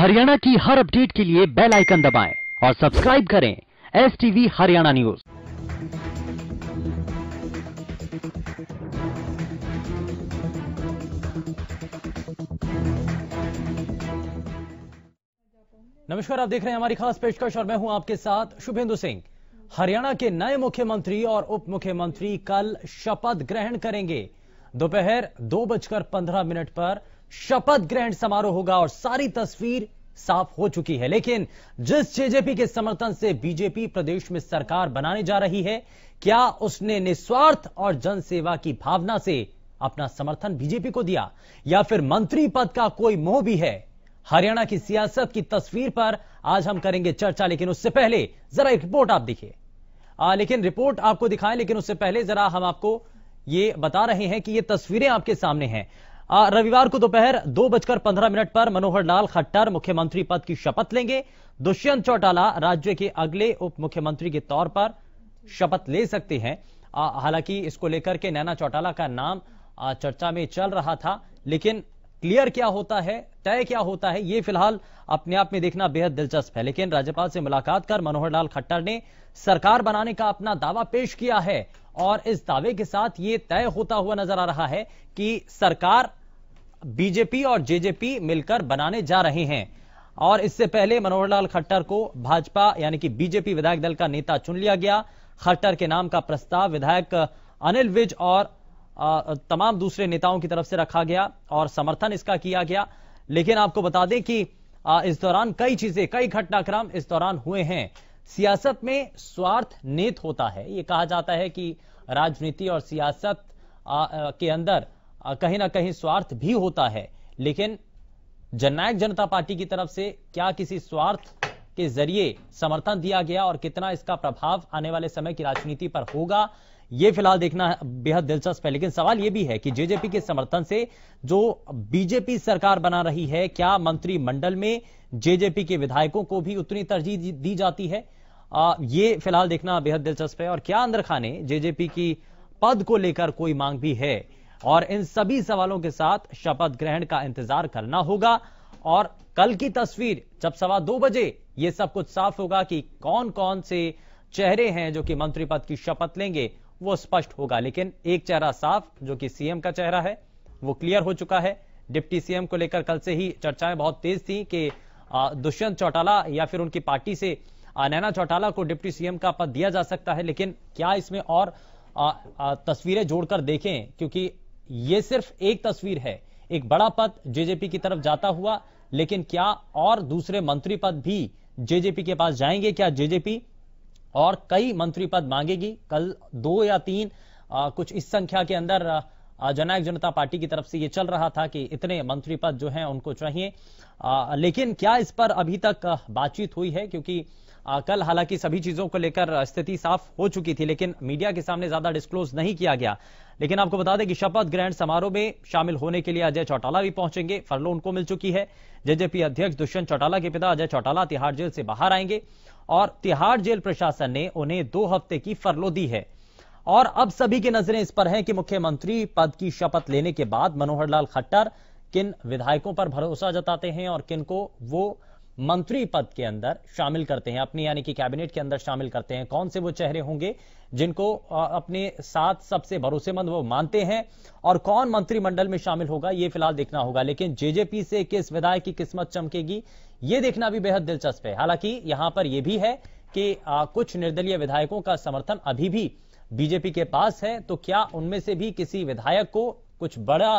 हरियाणा की हर अपडेट के लिए बेल आइकन दबाएं और सब्सक्राइब करें एस टीवी हरियाणा न्यूज नमस्कार आप देख रहे हैं हमारी खास पेशकश और मैं हूं आपके साथ शुभेंदु सिंह हरियाणा के नए मुख्यमंत्री और उप मुख्यमंत्री कल शपथ ग्रहण करेंगे दोपहर दो बजकर पंद्रह मिनट पर शपथ ग्रहण समारोह होगा और सारी तस्वीर साफ हो चुकी है लेकिन जिस जेजेपी के समर्थन से बीजेपी प्रदेश में सरकार बनाने जा रही है क्या उसने निस्वार्थ और जनसेवा की भावना से अपना समर्थन बीजेपी को दिया या फिर मंत्री पद का कोई मोह भी है हरियाणा की सियासत की तस्वीर पर आज हम करेंगे चर्चा लेकिन उससे पहले जरा एक रिपोर्ट आप देखिए लेकिन रिपोर्ट आपको दिखाएं लेकिन उससे पहले जरा हम आपको ये बता रहे हैं कि ये तस्वीरें आपके सामने हैं रविवार को दोपहर दो बजकर पंद्रह मिनट पर मनोहर लाल खट्टर मुख्यमंत्री पद की शपथ लेंगे दुष्यंत चौटाला राज्य के अगले उप मुख्यमंत्री के तौर पर शपथ ले सकते हैं हालांकि इसको लेकर के नैना चौटाला का नाम चर्चा में चल रहा था लेकिन क्लियर क्या होता है तय क्या होता है ये फिलहाल अपने आप में देखना बेहद दिलचस्प है लेकिन राज्यपाल से मुलाकात कर मनोहर लाल खट्टर ने सरकार बनाने का अपना दावा पेश किया है और इस दावे के साथ ये तय होता हुआ नजर आ रहा है कि सरकार बीजेपी और जेजेपी मिलकर बनाने जा रहे हैं और इससे पहले मनोहर लाल खट्टर को भाजपा यानी कि बीजेपी विधायक दल का नेता चुन लिया गया खट्टर के नाम का प्रस्ताव विधायक अनिल विज और तमाम दूसरे नेताओं की तरफ से रखा गया और समर्थन इसका किया गया लेकिन आपको बता दें कि इस दौरान कई चीजें कई घटनाक्रम इस दौरान हुए हैं सियासत में स्वार्थ नेत होता है ये कहा जाता है कि राजनीति और सियासत के अंदर कहीं ना कहीं स्वार्थ भी होता है लेकिन जननायक जनता पार्टी की तरफ से क्या किसी स्वार्थ के जरिए समर्थन दिया गया और कितना इसका प्रभाव आने वाले समय की राजनीति पर होगा ये फिलहाल देखना बेहद दिलचस्प है लेकिन सवाल यह भी है कि जेजेपी के समर्थन से जो बीजेपी सरकार बना रही है क्या मंत्रिमंडल में जेजेपी के विधायकों को भी उतनी तरजीह दी जाती है आ, ये फिलहाल देखना बेहद दिलचस्प है और क्या अंदर खाने जेजेपी की पद को लेकर कोई मांग भी है और इन सभी सवालों के साथ शपथ ग्रहण का इंतजार करना होगा और कल की तस्वीर जब सवा दो बजे ये सब कुछ साफ होगा कि कौन कौन से चेहरे हैं जो कि मंत्री पद की शपथ लेंगे वो स्पष्ट होगा लेकिन एक चेहरा साफ जो कि सीएम का चेहरा है वो क्लियर हो चुका है डिप्टी सीएम को लेकर कल से ही चर्चाएं बहुत तेज थी कि दुष्यंत चौटाला या फिर उनकी पार्टी से नैना चौटाला को डिप्टी सीएम का पद दिया जा सकता है लेकिन क्या इसमें और तस्वीरें जोड़कर देखें क्योंकि ये सिर्फ एक तस्वीर है एक बड़ा पद जेजेपी की तरफ जाता हुआ लेकिन क्या और दूसरे मंत्री पद भी जेजेपी के पास जाएंगे क्या जेजेपी और कई मंत्री पद मांगेगी कल दो या तीन आ, कुछ इस संख्या के अंदर जनायक जनता पार्टी की तरफ से यह चल रहा था कि इतने मंत्री पद जो हैं उनको चाहिए आ, लेकिन क्या इस पर अभी तक बातचीत हुई है क्योंकि कल हालांकि सभी चीजों को लेकर स्थिति साफ हो चुकी थी लेकिन मीडिया के सामने ज्यादा डिस्क्लोज नहीं किया गया लेकिन आपको बता दें कि शपथ ग्रहण समारोह में शामिल होने के लिए अजय चौटाला भी पहुंचेंगे फरलो उनको मिल चुकी है जेजेपी अध्यक्ष दुष्यंत चौटाला के पिता अजय चौटाला तिहाड़ जेल से बाहर आएंगे और तिहाड़ जेल प्रशासन ने उन्हें दो हफ्ते की फरलो दी है और अब सभी की नजरें इस पर हैं कि मुख्यमंत्री पद की शपथ लेने के बाद मनोहर लाल खट्टर किन विधायकों पर भरोसा जताते हैं और को वो मंत्री पद के अंदर शामिल करते हैं अपनी यानी कि कैबिनेट के अंदर शामिल करते हैं कौन से वो चेहरे होंगे जिनको अपने साथ सबसे भरोसेमंद वो मानते हैं और कौन मंत्रिमंडल में शामिल होगा ये फिलहाल देखना होगा लेकिन जेजेपी से किस विधायक की किस्मत चमकेगी ये देखना भी बेहद दिलचस्प है हालांकि यहां पर यह भी है कि कुछ निर्दलीय विधायकों का समर्थन अभी भी बीजेपी के पास है तो क्या उनमें से भी किसी विधायक को कुछ बड़ा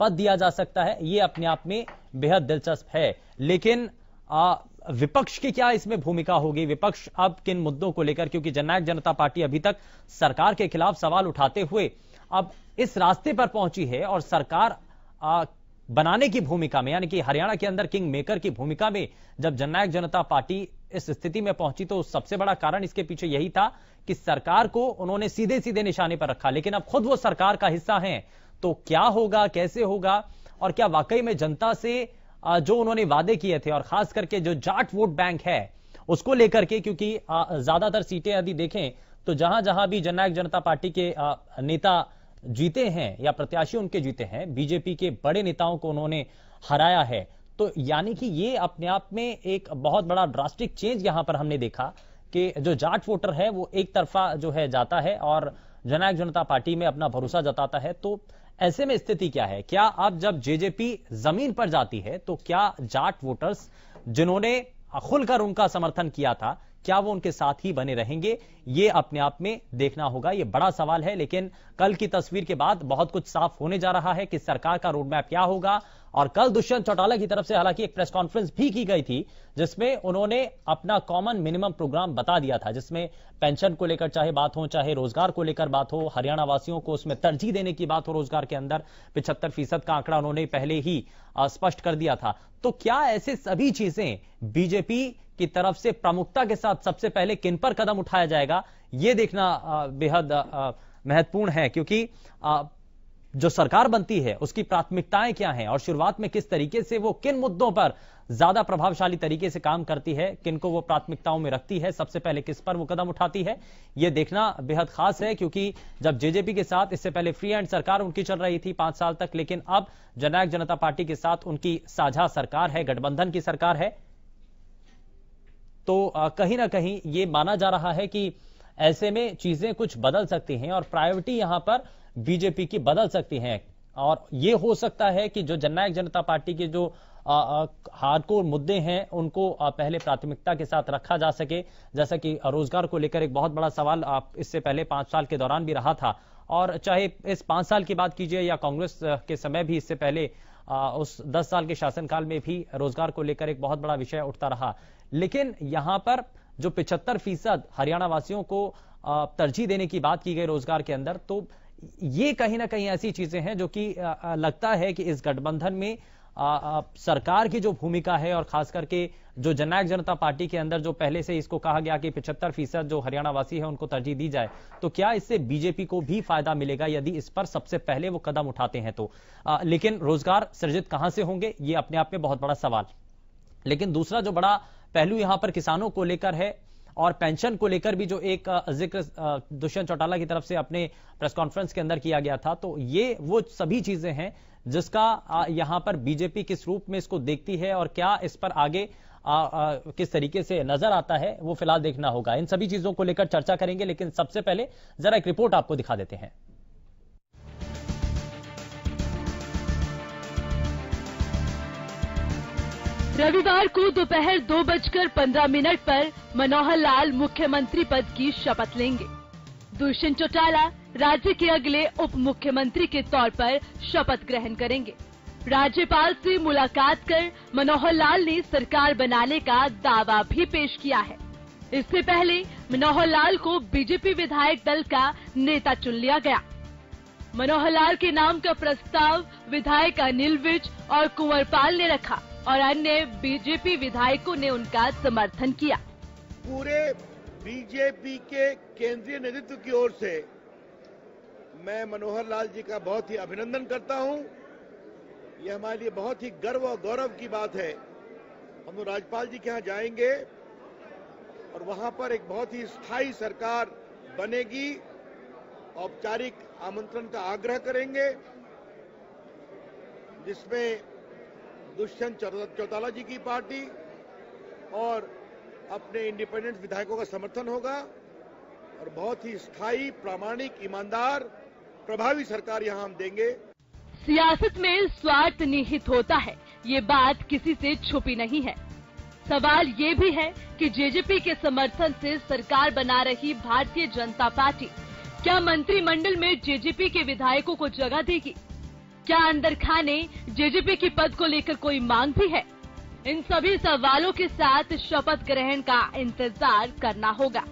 पद दिया जा सकता है ये अपने आप में बेहद दिलचस्प है लेकिन आ, विपक्ष की क्या इसमें भूमिका होगी विपक्ष अब किन मुद्दों को लेकर क्योंकि जननायक जनता पार्टी अभी तक सरकार के खिलाफ सवाल उठाते हुए अब इस रास्ते पर पहुंची है और सरकार आ, बनाने की भूमिका में यानी कि हरियाणा के अंदर किंग मेकर की भूमिका में जब जननायक जनता पार्टी इस स्थिति में पहुंची तो सबसे बड़ा कारण इसके पीछे यही था कि सरकार को उन्होंने सीधे सीधे निशाने पर रखा लेकिन अब खुद वो सरकार का हिस्सा है तो क्या होगा कैसे होगा और क्या वाकई में जनता से जो उन्होंने वादे किए थे और खास करके जो जाट वोट बैंक है उसको लेकर के क्योंकि ज्यादातर सीटें यदि देखें तो जहां जहां भी जननायक जनता पार्टी के नेता जीते हैं या प्रत्याशी उनके जीते हैं बीजेपी के बड़े नेताओं को उन्होंने हराया है तो यानी कि ये अपने आप में एक बहुत बड़ा ड्रास्टिक चेंज यहां पर हमने देखा कि जो जाट वोटर है वो एक तरफा जो है जाता है और जननायक जनता पार्टी में अपना भरोसा जताता है तो ऐसे में स्थिति क्या है क्या अब जब जेजेपी जमीन पर जाती है तो क्या जाट वोटर्स जिन्होंने खुलकर उनका समर्थन किया था क्या वो उनके साथ ही बने रहेंगे ये अपने आप में देखना होगा ये बड़ा सवाल है लेकिन कल की तस्वीर के बाद बहुत कुछ साफ होने जा रहा है कि सरकार का रोडमैप क्या होगा और कल दुष्यंत चौटाला की तरफ से हालांकि एक प्रेस कॉन्फ्रेंस भी की गई थी जिसमें उन्होंने अपना कॉमन मिनिमम प्रोग्राम बता दिया था जिसमें पेंशन को लेकर चाहे बात हो चाहे रोजगार को लेकर बात हो हरियाणा वासियों को उसमें तरजीह देने की बात हो रोजगार के अंदर पिछहत्तर फीसद का आंकड़ा उन्होंने पहले ही स्पष्ट कर दिया था तो क्या ऐसे सभी चीजें बीजेपी की तरफ से प्रमुखता के साथ सबसे पहले किन पर कदम उठाया जाएगा यह देखना बेहद महत्वपूर्ण है क्योंकि जो सरकार बनती है उसकी प्राथमिकताएं क्या हैं और शुरुआत में किस तरीके से वो किन मुद्दों पर ज्यादा प्रभावशाली तरीके से काम करती है किनको वो प्राथमिकताओं में रखती है सबसे पहले किस पर वो कदम उठाती है ये देखना बेहद खास है क्योंकि जब जेजेपी के साथ इससे पहले फ्री एंड सरकार उनकी चल रही थी पांच साल तक लेकिन अब जननायक जनता पार्टी के साथ उनकी साझा सरकार है गठबंधन की सरकार है तो कहीं ना कहीं ये माना जा रहा है कि ऐसे में चीजें कुछ बदल सकती हैं और प्रायोरिटी यहां पर बीजेपी की बदल सकती है और ये हो सकता है कि जो जननायक जनता पार्टी के जो हार्डकोर मुद्दे हैं उनको पहले प्राथमिकता के साथ रखा जा सके जैसा कि रोजगार को लेकर एक बहुत बड़ा सवाल आप इससे पहले पांच साल के दौरान भी रहा था और चाहे इस पांच साल की बात कीजिए या कांग्रेस के समय भी इससे पहले उस दस साल के शासनकाल में भी रोजगार को लेकर एक बहुत बड़ा विषय उठता रहा लेकिन यहां पर जो पिछहत्तर फीसद हरियाणा वासियों को तरजीह देने की बात की गई रोजगार के अंदर तो ये कहीं ना कहीं ऐसी चीजें हैं जो कि लगता है कि इस गठबंधन में सरकार की जो भूमिका है और खास करके जो जननायक जनता पार्टी के अंदर जो पहले से इसको कहा गया कि पिछहत्तर फीसद जो हरियाणावासी है उनको तरजीह दी जाए तो क्या इससे बीजेपी को भी फायदा मिलेगा यदि इस पर सबसे पहले वो कदम उठाते हैं तो आ, लेकिन रोजगार सृजित कहां से होंगे ये अपने आप में बहुत बड़ा सवाल लेकिन दूसरा जो बड़ा पहलू यहां पर किसानों को लेकर है और पेंशन को लेकर भी जो एक जिक्र दुष्यंत चौटाला की तरफ से अपने प्रेस कॉन्फ्रेंस के अंदर किया गया था तो ये वो सभी चीजें हैं जिसका यहां पर बीजेपी किस रूप में इसको देखती है और क्या इस पर आगे आ, आ, किस तरीके से नजर आता है वो फिलहाल देखना होगा इन सभी चीजों को लेकर चर्चा करेंगे लेकिन सबसे पहले जरा एक रिपोर्ट आपको दिखा देते हैं रविवार को दोपहर दो बजकर पंद्रह मिनट पर मनोहर लाल मुख्यमंत्री पद की शपथ लेंगे दुष्यंत चौटाला राज्य के अगले उप मुख्यमंत्री के तौर पर शपथ ग्रहण करेंगे राज्यपाल से मुलाकात कर मनोहर लाल ने सरकार बनाने का दावा भी पेश किया है इससे पहले मनोहर लाल को बीजेपी विधायक दल का नेता चुन लिया गया मनोहर लाल के नाम का प्रस्ताव विधायक अनिल विज और कुंवर पाल ने रखा और अन्य बीजेपी विधायकों ने उनका समर्थन किया पूरे बीजेपी के केंद्रीय नेतृत्व की ओर से मैं मनोहर लाल जी का बहुत ही अभिनंदन करता हूं ये हमारे लिए बहुत ही गर्व और गौरव की बात है हम राज्यपाल जी के यहाँ जाएंगे और वहां पर एक बहुत ही स्थायी सरकार बनेगी औपचारिक आमंत्रण का आग्रह करेंगे जिसमें दुष्यंत चौटाला जी की पार्टी और अपने इंडिपेंडेंट विधायकों का समर्थन होगा और बहुत ही स्थायी प्रामाणिक ईमानदार प्रभावी सरकार यहाँ हम देंगे सियासत में स्वार्थ निहित होता है ये बात किसी से छुपी नहीं है सवाल ये भी है कि जेजेपी के समर्थन से सरकार बना रही भारतीय जनता पार्टी क्या मंत्रिमंडल में जेजेपी के विधायकों को जगह देगी क्या अंदर खाने जेजेपी के पद को लेकर कोई मांग भी है इन सभी सवालों के साथ शपथ ग्रहण का इंतजार करना होगा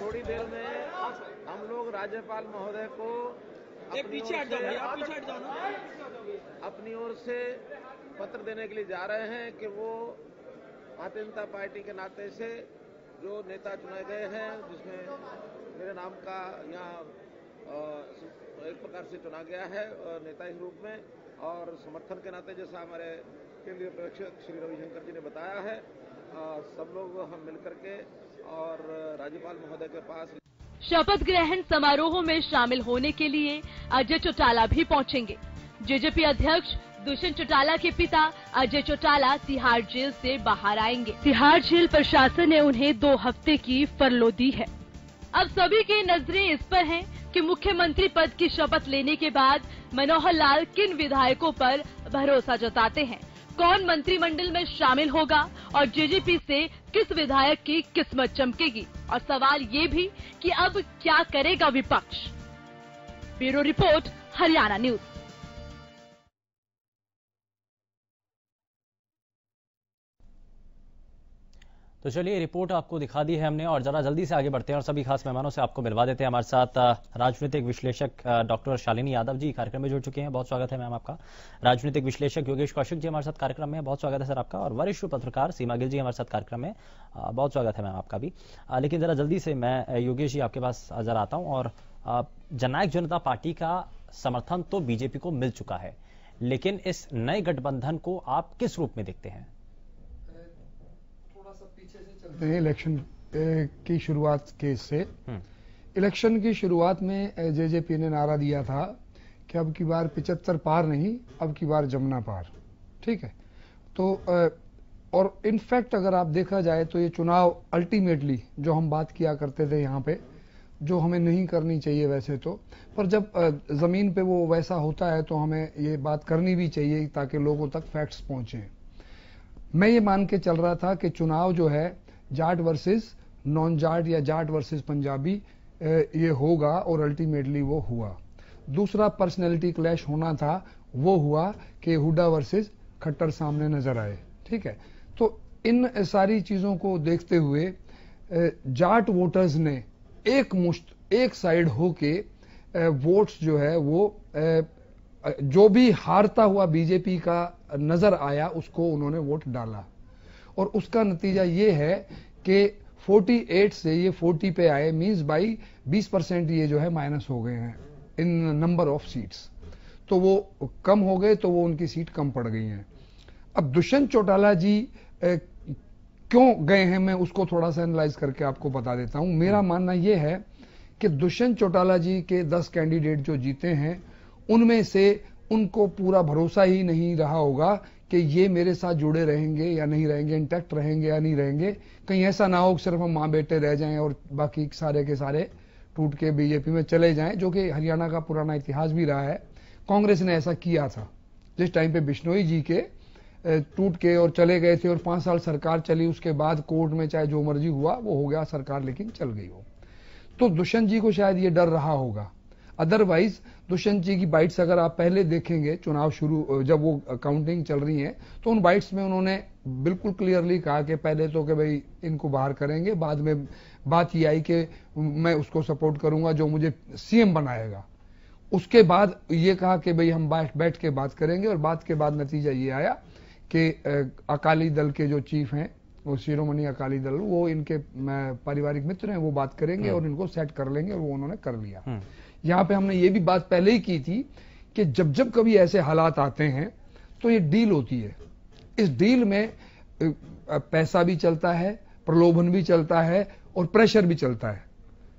थोड़ी देर में हम लोग राज्यपाल महोदय को पीछे हट पीछे हट अपनी ओर से पत्र देने के लिए जा रहे हैं कि वो भारतीय जनता पार्टी के नाते से जो नेता चुने गए हैं जिसमें मेरे नाम का यहाँ तो एक प्रकार से चुना गया है नेता इस रूप में और समर्थन के नाते जैसा हमारे केंद्रीय प्रेक्षक श्री रविशंकर जी ने बताया है सब लोग हम मिलकर के और राज्यपाल महोदय के पास शपथ ग्रहण समारोह में शामिल होने के लिए अजय चौटाला भी पहुंचेंगे जेजेपी अध्यक्ष दुष्यंत चौटाला के पिता अजय चौटाला तिहाड़ जेल से बाहर आएंगे तिहाड़ जेल प्रशासन ने उन्हें दो हफ्ते की फरलो दी है अब सभी की नजरें इस पर हैं कि मुख्यमंत्री पद की शपथ लेने के बाद मनोहर लाल किन विधायकों पर भरोसा जताते हैं कौन मंत्रिमंडल में शामिल होगा और जेजेपी से किस विधायक की किस्मत चमकेगी और सवाल ये भी कि अब क्या करेगा विपक्ष ब्यूरो रिपोर्ट हरियाणा न्यूज तो चलिए रिपोर्ट आपको दिखा दी है हमने और जरा जल्दी से आगे बढ़ते हैं और सभी खास मेहमानों से आपको मिलवा देते हैं हमारे साथ राजनीतिक विश्लेषक डॉक्टर शालिनी यादव जी कार्यक्रम में जुड़ चुके हैं बहुत स्वागत है मैम आपका राजनीतिक विश्लेषक योगेश कौशिक जी हमारे साथ कार्यक्रम में बहुत स्वागत है सर आपका और वरिष्ठ पत्रकार सीमा गिल जी हमारे साथ कार्यक्रम में बहुत स्वागत है मैम आपका भी लेकिन जरा जल्दी से मैं योगेश जी आपके पास जरा आता हूँ और जननायक जनता पार्टी का समर्थन तो बीजेपी को मिल चुका है लेकिन इस नए गठबंधन को आप किस रूप में देखते हैं सकते हैं इलेक्शन की शुरुआत के से हम्म। इलेक्शन की शुरुआत में जेजेपी ने नारा दिया था कि अब की बार पिचहत्तर पार नहीं अब की बार जमुना पार ठीक है तो और इनफैक्ट अगर आप देखा जाए तो ये चुनाव अल्टीमेटली जो हम बात किया करते थे यहाँ पे जो हमें नहीं करनी चाहिए वैसे तो पर जब ज़मीन पे वो वैसा होता है तो हमें ये बात करनी भी चाहिए ताकि लोगों तक फैक्ट्स पहुंचे मैं ये मान के चल रहा था कि चुनाव जो है जाट वर्सेस नॉन जाट या जाट वर्सेस पंजाबी ये होगा और अल्टीमेटली वो हुआ दूसरा पर्सनैलिटी क्लैश होना था वो हुआ कि हुडा वर्सेस खट्टर सामने नजर आए ठीक है तो इन सारी चीजों को देखते हुए जाट वोटर्स ने एक मुश्त एक साइड होके वोट्स जो है वो जो भी हारता हुआ बीजेपी का नजर आया उसको उन्होंने वोट डाला और उसका नतीजा ये है कि 48 से ये 40 पे आए मींस बाई 20 परसेंट ये जो है माइनस हो गए हैं इन नंबर ऑफ सीट्स तो वो कम हो गए तो वो उनकी सीट कम पड़ गई हैं अब दुष्यंत चौटाला जी ए, क्यों गए हैं मैं उसको थोड़ा सा एनालाइज करके आपको बता देता हूं मेरा मानना यह है कि दुष्यंत चौटाला जी के 10 कैंडिडेट जो जीते हैं उनमें से उनको पूरा भरोसा ही नहीं रहा होगा कि ये मेरे साथ जुड़े रहेंगे या नहीं रहेंगे इंटैक्ट रहेंगे या नहीं रहेंगे कहीं ऐसा ना हो सिर्फ हम माँ बेटे रह जाएं और बाकी सारे के सारे टूट के बीजेपी में चले जाएं जो कि हरियाणा का पुराना इतिहास भी रहा है कांग्रेस ने ऐसा किया था जिस टाइम पे बिश्नोई जी के टूट के और चले गए थे और पांच साल सरकार चली उसके बाद कोर्ट में चाहे जो मर्जी हुआ वो हो गया सरकार लेकिन चल गई हो तो दुष्यंत जी को शायद ये डर रहा होगा अदरवाइज दुष्यंत जी की बाइट्स अगर आप पहले देखेंगे चुनाव शुरू जब वो काउंटिंग चल रही है तो उन बाइट्स में उन्होंने बिल्कुल क्लियरली कहा कि पहले तो कि भाई इनको बाहर करेंगे बाद में बात ये आई कि मैं उसको सपोर्ट करूंगा जो मुझे सीएम बनाएगा उसके बाद ये कहा कि भाई हम बैठ बैठ के बात करेंगे और बात के बाद नतीजा ये आया कि अकाली दल के जो चीफ हैं वो शिरोमणि अकाली दल वो इनके पारिवारिक मित्र हैं वो बात करेंगे हाँ। और इनको सेट कर लेंगे और वो उन्होंने कर लिया हाँ। यहां पे हमने ये भी बात पहले ही की थी कि जब जब कभी ऐसे हालात आते हैं तो ये डील होती है इस डील में पैसा भी चलता है प्रलोभन भी चलता है और प्रेशर भी चलता है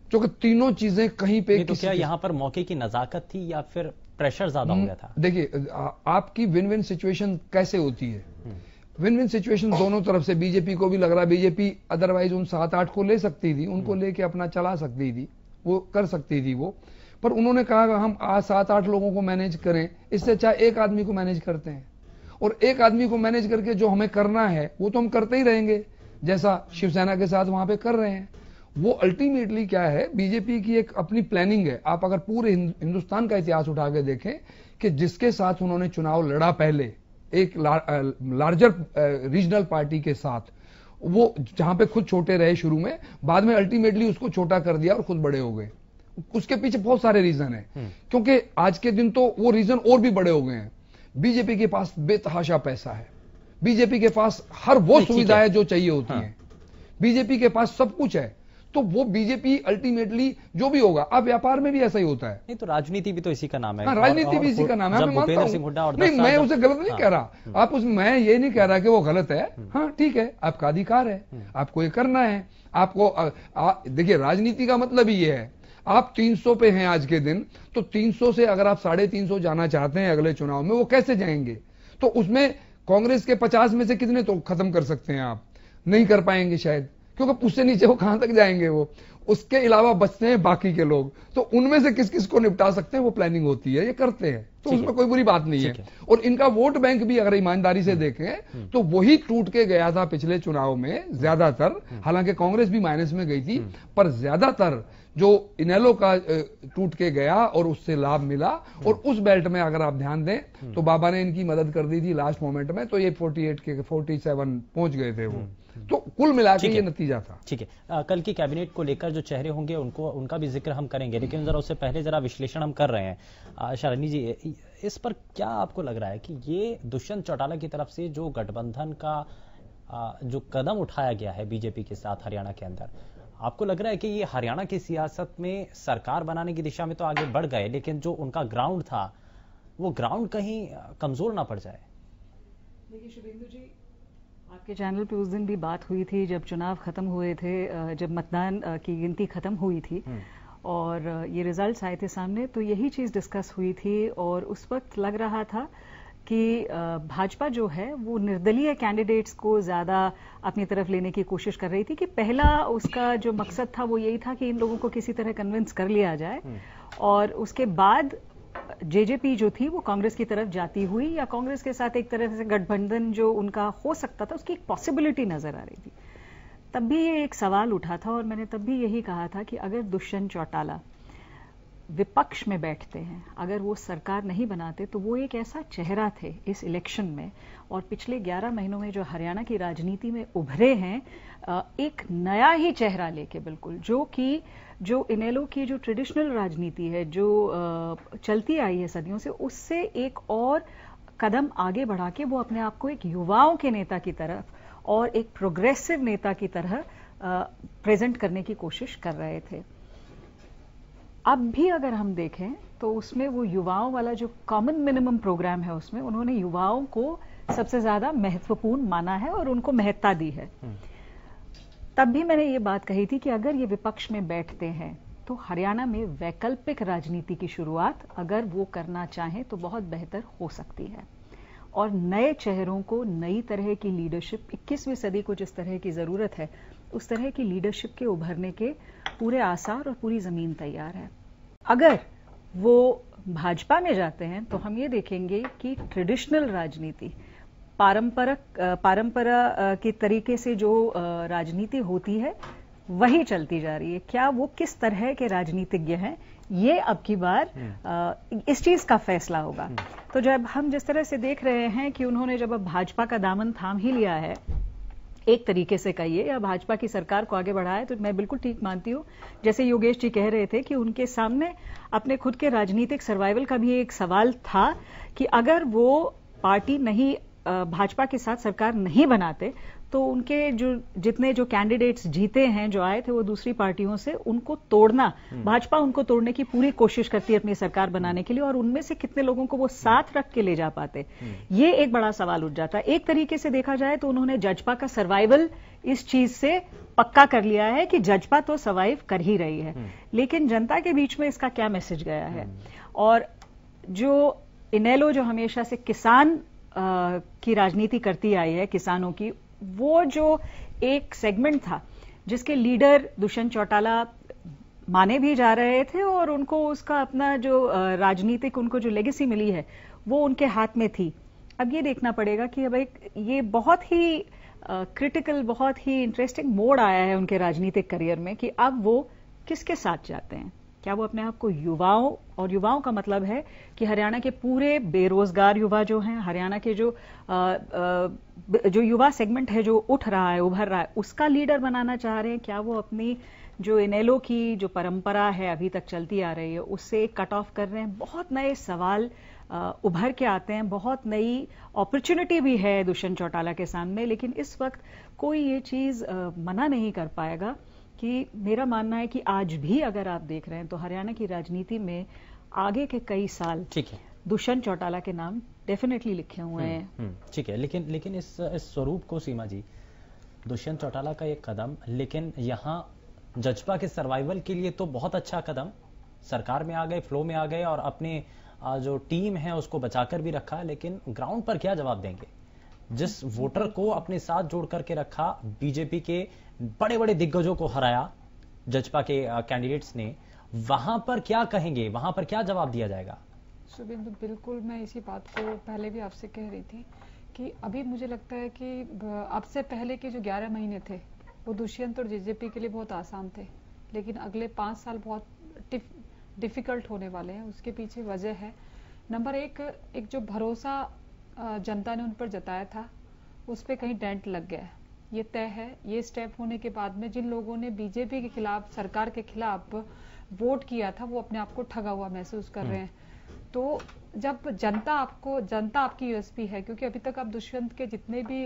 क्योंकि तीनों चीजें कहीं पे तो क्या यहां पर मौके की नजाकत थी या फिर प्रेशर ज्यादा हो गया था हम्म, देखिए आपकी विन विन सिचुएशन कैसे होती है हम्म। विन विन सिचुएशन दोनों तरफ से बीजेपी को भी लग रहा बीजेपी अदरवाइज उन सात आठ को ले सकती थी उनको हम्म। लेके अपना चला सकती थी वो कर सकती थी वो पर उन्होंने कहा हम आज सात आठ लोगों को मैनेज करें इससे अच्छा एक आदमी को मैनेज करते हैं और एक आदमी को मैनेज करके जो हमें करना है वो तो हम करते ही रहेंगे जैसा शिवसेना के साथ वहां पे कर रहे हैं वो अल्टीमेटली क्या है बीजेपी की एक अपनी प्लानिंग है आप अगर पूरे हिंदुस्तान का इतिहास उठा के देखें कि जिसके साथ उन्होंने चुनाव लड़ा पहले एक लार्जर रीजनल पार्टी के साथ वो जहां पे खुद छोटे रहे शुरू में बाद में अल्टीमेटली उसको छोटा कर दिया और खुद बड़े हो गए उसके पीछे बहुत सारे रीजन है हम्म। क्योंकि आज के दिन तो वो रीजन और भी बड़े हो गए हैं बीजेपी के पास बेतहाशा पैसा है बीजेपी के पास हर वो सुविधाएं जो चाहिए होती हाँ। है बीजेपी के पास सब कुछ है तो वो बीजेपी अल्टीमेटली जो भी होगा अब व्यापार में भी ऐसा ही होता है नहीं तो राजनीति भी तो इसी का नाम है हाँ, राजनीति भी इसी का नाम है मैं मानता नहीं मैं उसे गलत नहीं हाँ। कह रहा हम्म। आप उस मैं ये नहीं कह रहा कि वो गलत है हम्म। हाँ ठीक है आपका अधिकार है आपको ये करना है आपको देखिए राजनीति का मतलब ये है आप 300 पे हैं आज के दिन तो 300 से अगर आप साढ़े तीन जाना चाहते हैं अगले चुनाव में वो कैसे जाएंगे तो उसमें कांग्रेस के 50 में से कितने तो खत्म कर सकते हैं आप नहीं कर पाएंगे शायद क्योंकि उससे नीचे वो कहां तक जाएंगे वो उसके अलावा बचते हैं बाकी के लोग तो उनमें से किस किस को निपटा सकते हैं वो प्लानिंग होती है ये करते हैं तो उसमें कोई बुरी बात नहीं है।, है और इनका वोट बैंक भी अगर ईमानदारी से हम्म। देखें हम्म। तो वही टूट के गया था पिछले चुनाव में ज्यादातर हम्म। हालांकि कांग्रेस भी माइनस में गई थी पर ज्यादातर जो इनेलो का टूट के गया और उससे लाभ मिला हम्म। और उस बेल्ट में अगर आप ध्यान दें हम्म। तो बाबा ने इनकी मदद कर दी थी लास्ट मोमेंट में तो ये 48 के 47 पहुंच गए थे वो हम्म, तो कुल मिला के ये नतीजा था ठीक है कल की कैबिनेट को लेकर जो चेहरे होंगे उनको उनका भी जिक्र हम करेंगे लेकिन जरा उससे पहले जरा विश्लेषण हम कर रहे हैं शरणी जी इस पर क्या आपको लग रहा है कि ये दुष्यंत चौटाला की तरफ से जो गठबंधन का जो कदम उठाया गया है बीजेपी के साथ हरियाणा के अंदर आपको लग रहा है कि ये हरियाणा की सियासत में सरकार बनाने की दिशा में तो आगे बढ़ गए लेकिन जो उनका ग्राउंड था वो ग्राउंड कहीं कमजोर ना पड़ जाए देखिए शुभेंदु जी आपके चैनल पे उस दिन भी बात हुई थी जब चुनाव खत्म हुए थे जब मतदान की गिनती खत्म हुई थी हम्म। और ये रिजल्ट्स आए थे सामने तो यही चीज़ डिस्कस हुई थी और उस वक्त लग रहा था कि भाजपा जो है वो निर्दलीय कैंडिडेट्स को ज्यादा अपनी तरफ लेने की कोशिश कर रही थी कि पहला उसका जो मकसद था वो यही था कि इन लोगों को किसी तरह कन्विंस कर लिया जाए हम्म। और उसके बाद जेजेपी जो थी वो कांग्रेस की तरफ जाती हुई या कांग्रेस के साथ एक तरह से गठबंधन जो उनका हो सकता था उसकी एक पॉसिबिलिटी नजर आ रही थी तब भी ये एक सवाल उठा था और मैंने तब भी यही कहा था कि अगर दुष्यंत चौटाला विपक्ष में बैठते हैं अगर वो सरकार नहीं बनाते तो वो एक ऐसा चेहरा थे इस इलेक्शन में और पिछले 11 महीनों में जो हरियाणा की राजनीति में उभरे हैं एक नया ही चेहरा लेके बिल्कुल जो कि जो इनेलो की जो ट्रेडिशनल राजनीति है जो चलती आई है सदियों से उससे एक और कदम आगे बढ़ा के वो अपने आप को एक युवाओं के नेता की तरफ और एक प्रोग्रेसिव नेता की तरह प्रेजेंट करने की कोशिश कर रहे थे अब भी अगर हम देखें तो उसमें वो युवाओं वाला जो कॉमन मिनिमम प्रोग्राम है उसमें उन्होंने युवाओं को सबसे ज्यादा महत्वपूर्ण माना है और उनको महत्ता दी है हम्म। तब भी मैंने ये बात कही थी कि अगर ये विपक्ष में बैठते हैं तो हरियाणा में वैकल्पिक राजनीति की शुरुआत अगर वो करना चाहें तो बहुत बेहतर हो सकती है और नए चेहरों को नई तरह की लीडरशिप 21वीं सदी को जिस तरह की ज़रूरत है उस तरह की लीडरशिप के उभरने के पूरे आसार और पूरी ज़मीन तैयार है अगर वो भाजपा में जाते हैं तो हम ये देखेंगे कि ट्रेडिशनल राजनीति पारंपरक पारंपरा के तरीके से जो राजनीति होती है वही चलती जा रही है क्या वो किस तरह के राजनीतिज्ञ हैं ये अब की बार हम्म। इस चीज का फैसला होगा हम्म। तो जब हम जिस तरह से देख रहे हैं कि उन्होंने जब अब भाजपा का दामन थाम ही लिया है एक तरीके से कहिए या भाजपा की सरकार को आगे बढ़ाए तो मैं बिल्कुल ठीक मानती हूँ जैसे योगेश जी कह रहे थे कि उनके सामने अपने खुद के राजनीतिक सर्वाइवल का भी एक सवाल था कि अगर वो पार्टी नहीं भाजपा के साथ सरकार नहीं बनाते तो उनके जो जितने जो कैंडिडेट्स जीते हैं जो आए थे वो दूसरी पार्टियों से उनको तोड़ना हम्म। भाजपा उनको तोड़ने की पूरी कोशिश करती है अपनी सरकार बनाने के लिए और उनमें से कितने लोगों को वो साथ रख के ले जा पाते हम्म। ये एक बड़ा सवाल उठ जाता है एक तरीके से देखा जाए तो उन्होंने जजपा का सर्वाइवल इस चीज से पक्का कर लिया है कि जजपा तो सर्वाइव कर ही रही है हम्म। लेकिन जनता के बीच में इसका क्या मैसेज गया है और जो इनेलो जो हमेशा से किसान की राजनीति करती आई है किसानों की वो जो एक सेगमेंट था जिसके लीडर दुष्यंत चौटाला माने भी जा रहे थे और उनको उसका अपना जो राजनीतिक उनको जो लेगेसी मिली है वो उनके हाथ में थी अब ये देखना पड़ेगा कि अब एक ये बहुत ही क्रिटिकल बहुत ही इंटरेस्टिंग मोड आया है उनके राजनीतिक करियर में कि अब वो किसके साथ जाते हैं क्या वो अपने आप को युवाओं और युवाओं का मतलब है कि हरियाणा के पूरे बेरोजगार युवा जो हैं हरियाणा के जो आ, आ, जो युवा सेगमेंट है जो उठ रहा है उभर रहा है उसका लीडर बनाना चाह रहे हैं क्या वो अपनी जो इनेलो की जो परंपरा है अभी तक चलती आ रही है उससे कट ऑफ कर रहे हैं बहुत नए सवाल आ, उभर के आते हैं बहुत नई अपॉर्चुनिटी भी है दुष्यंत चौटाला के सामने लेकिन इस वक्त कोई ये चीज मना नहीं कर पाएगा कि मेरा मानना है कि आज भी अगर आप देख रहे हैं तो हरियाणा की राजनीति में आगे के कई साल ठीक है दुष्यंत चौटाला के नाम डेफिनेटली लिखे हुए हम्म, हैं हम्म, ठीक है लेकिन लेकिन इस, इस स्वरूप को सीमा जी दुष्यंत चौटाला का एक कदम लेकिन यहाँ जजपा के सर्वाइवल के लिए तो बहुत अच्छा कदम सरकार में आ गए फ्लो में आ गए और अपने जो टीम है उसको बचाकर भी रखा लेकिन ग्राउंड पर क्या जवाब देंगे जिस वोटर को अपने साथ जोड़ करके रखा बीजेपी के बड़े बड़े दिग्गजों को हराया जजपा के कैंडिडेट्स ने वहां पर क्या कहेंगे वहां पर क्या जवाब दिया जाएगा शुभेंदु बिल्कुल मैं इसी बात को पहले भी आपसे कह रही थी कि अभी मुझे लगता है कि अब से पहले के जो 11 महीने थे वो दुष्यंत और जेजेपी के लिए बहुत आसान थे लेकिन अगले पांच साल बहुत डिफिकल्ट होने वाले हैं उसके पीछे वजह है नंबर एक एक जो भरोसा जनता ने उन पर जताया था उस पर कहीं डेंट लग गया है ये तय है ये स्टेप होने के बाद में जिन लोगों ने बीजेपी के खिलाफ सरकार के खिलाफ वोट किया था वो अपने आप को ठगा हुआ महसूस कर रहे हैं तो जब जनता आपको जनता आपकी यूएसपी है क्योंकि अभी तक आप दुष्यंत के जितने भी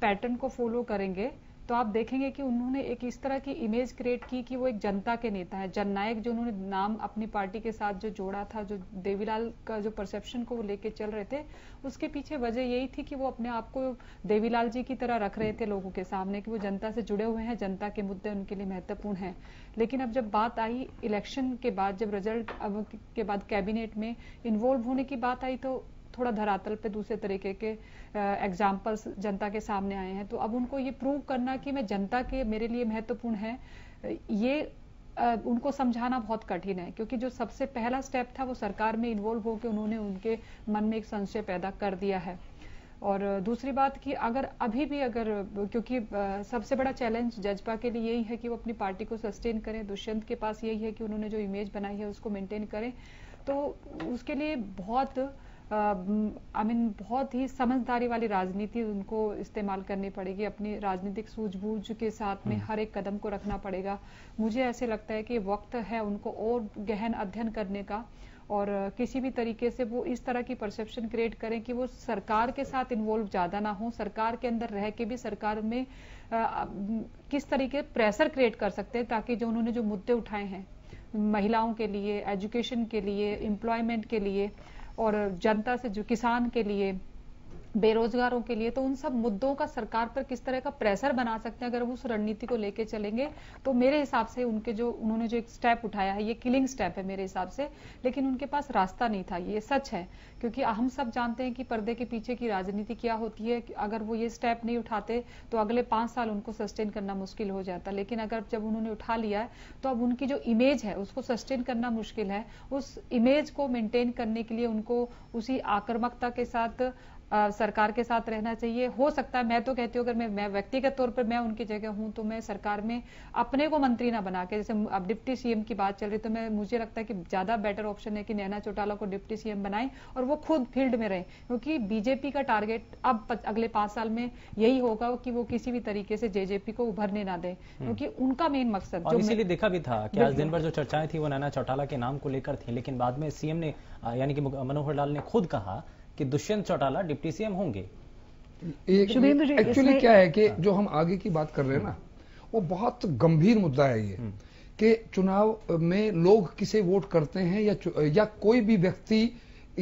पैटर्न को फॉलो करेंगे तो आप देखेंगे कि उन्होंने एक इस तरह की इमेज क्रिएट की कि वो एक जनता के नेता है जननायक जो उन्होंने नाम अपनी पार्टी के साथ जो जोड़ा था जो देवीलाल का जो परसेप्शन को वो लेके चल रहे थे उसके पीछे वजह यही थी कि वो अपने आप को देवीलाल जी की तरह रख रहे थे लोगों के सामने कि वो जनता से जुड़े हुए हैं जनता के मुद्दे उनके लिए महत्वपूर्ण है लेकिन अब जब बात आई इलेक्शन के बाद जब रिजल्ट के बाद कैबिनेट में इन्वॉल्व होने की बात आई तो थोड़ा धरातल पे दूसरे तरीके के एग्जाम्पल्स जनता के सामने आए हैं तो अब उनको ये प्रूव करना कि मैं जनता के मेरे लिए महत्वपूर्ण है ये उनको समझाना बहुत कठिन है क्योंकि जो सबसे पहला स्टेप था वो सरकार में इन्वॉल्व होकर उन्होंने उनके मन में एक संशय पैदा कर दिया है और दूसरी बात कि अगर अभी भी अगर क्योंकि सबसे बड़ा चैलेंज जजपा के लिए यही है कि वो अपनी पार्टी को सस्टेन करें दुष्यंत के पास यही है कि उन्होंने जो इमेज बनाई है उसको मेंटेन करें तो उसके लिए बहुत आई मीन बहुत ही समझदारी वाली राजनीति उनको इस्तेमाल करनी पड़ेगी अपनी राजनीतिक सूझबूझ के साथ में हम्म। हर एक कदम को रखना पड़ेगा मुझे ऐसे लगता है कि वक्त है उनको और गहन अध्ययन करने का और किसी भी तरीके से वो इस तरह की परसेप्शन क्रिएट करें कि वो सरकार के साथ इन्वॉल्व ज्यादा ना हो सरकार के अंदर रह के भी सरकार में आ, किस तरीके प्रेशर क्रिएट कर सकते हैं ताकि जो उन्होंने जो मुद्दे उठाए हैं महिलाओं के लिए एजुकेशन के लिए एम्प्लॉयमेंट के लिए और जनता से जो किसान के लिए बेरोजगारों के लिए तो उन सब मुद्दों का सरकार पर किस तरह का प्रेशर बना सकते हैं अगर वो उस रणनीति को लेके चलेंगे तो मेरे हिसाब से उनके जो उन्होंने जो एक स्टेप उठाया है ये किलिंग स्टेप है मेरे हिसाब से लेकिन उनके पास रास्ता नहीं था ये सच है क्योंकि हम सब जानते हैं कि पर्दे के पीछे की राजनीति क्या होती है अगर वो ये स्टेप नहीं उठाते तो अगले पांच साल उनको सस्टेन करना मुश्किल हो जाता लेकिन अगर जब उन्होंने उठा लिया है तो अब उनकी जो इमेज है उसको सस्टेन करना मुश्किल है उस इमेज को मेंटेन करने के लिए उनको उसी आक्रमकता के साथ सरकार के साथ रहना चाहिए हो सकता है मैं तो कहती हूँ अगर मैं मैं व्यक्तिगत तौर पर मैं उनकी जगह हूं तो मैं सरकार में अपने को मंत्री ना बना के जैसे अब डिप्टी सीएम की बात चल रही तो मैं मुझे लगता है कि ज्यादा बेटर ऑप्शन है कि नैना चौटाला को डिप्टी सीएम बनाए और वो खुद फील्ड में रहे क्योंकि बीजेपी का टारगेट अब अगले पांच साल में यही होगा कि वो किसी भी तरीके से जेजेपी को उभरने ना दे हम्म। क्योंकि उनका मेन मकसद इसीलिए देखा भी था कि आज दिन भर जो चर्चाएं थी वो नैना चौटाला के नाम को लेकर थी लेकिन बाद में सीएम ने यानी कि मनोहर लाल ने खुद कहा कि दुष्यंत चौटाला डिप्टी सीएम होंगे एक्चुअली क्या है कि हाँ। जो हम आगे की बात कर रहे हैं ना वो बहुत गंभीर मुद्दा है ये हम्म। कि चुनाव में लोग किसे वोट करते हैं या या कोई भी व्यक्ति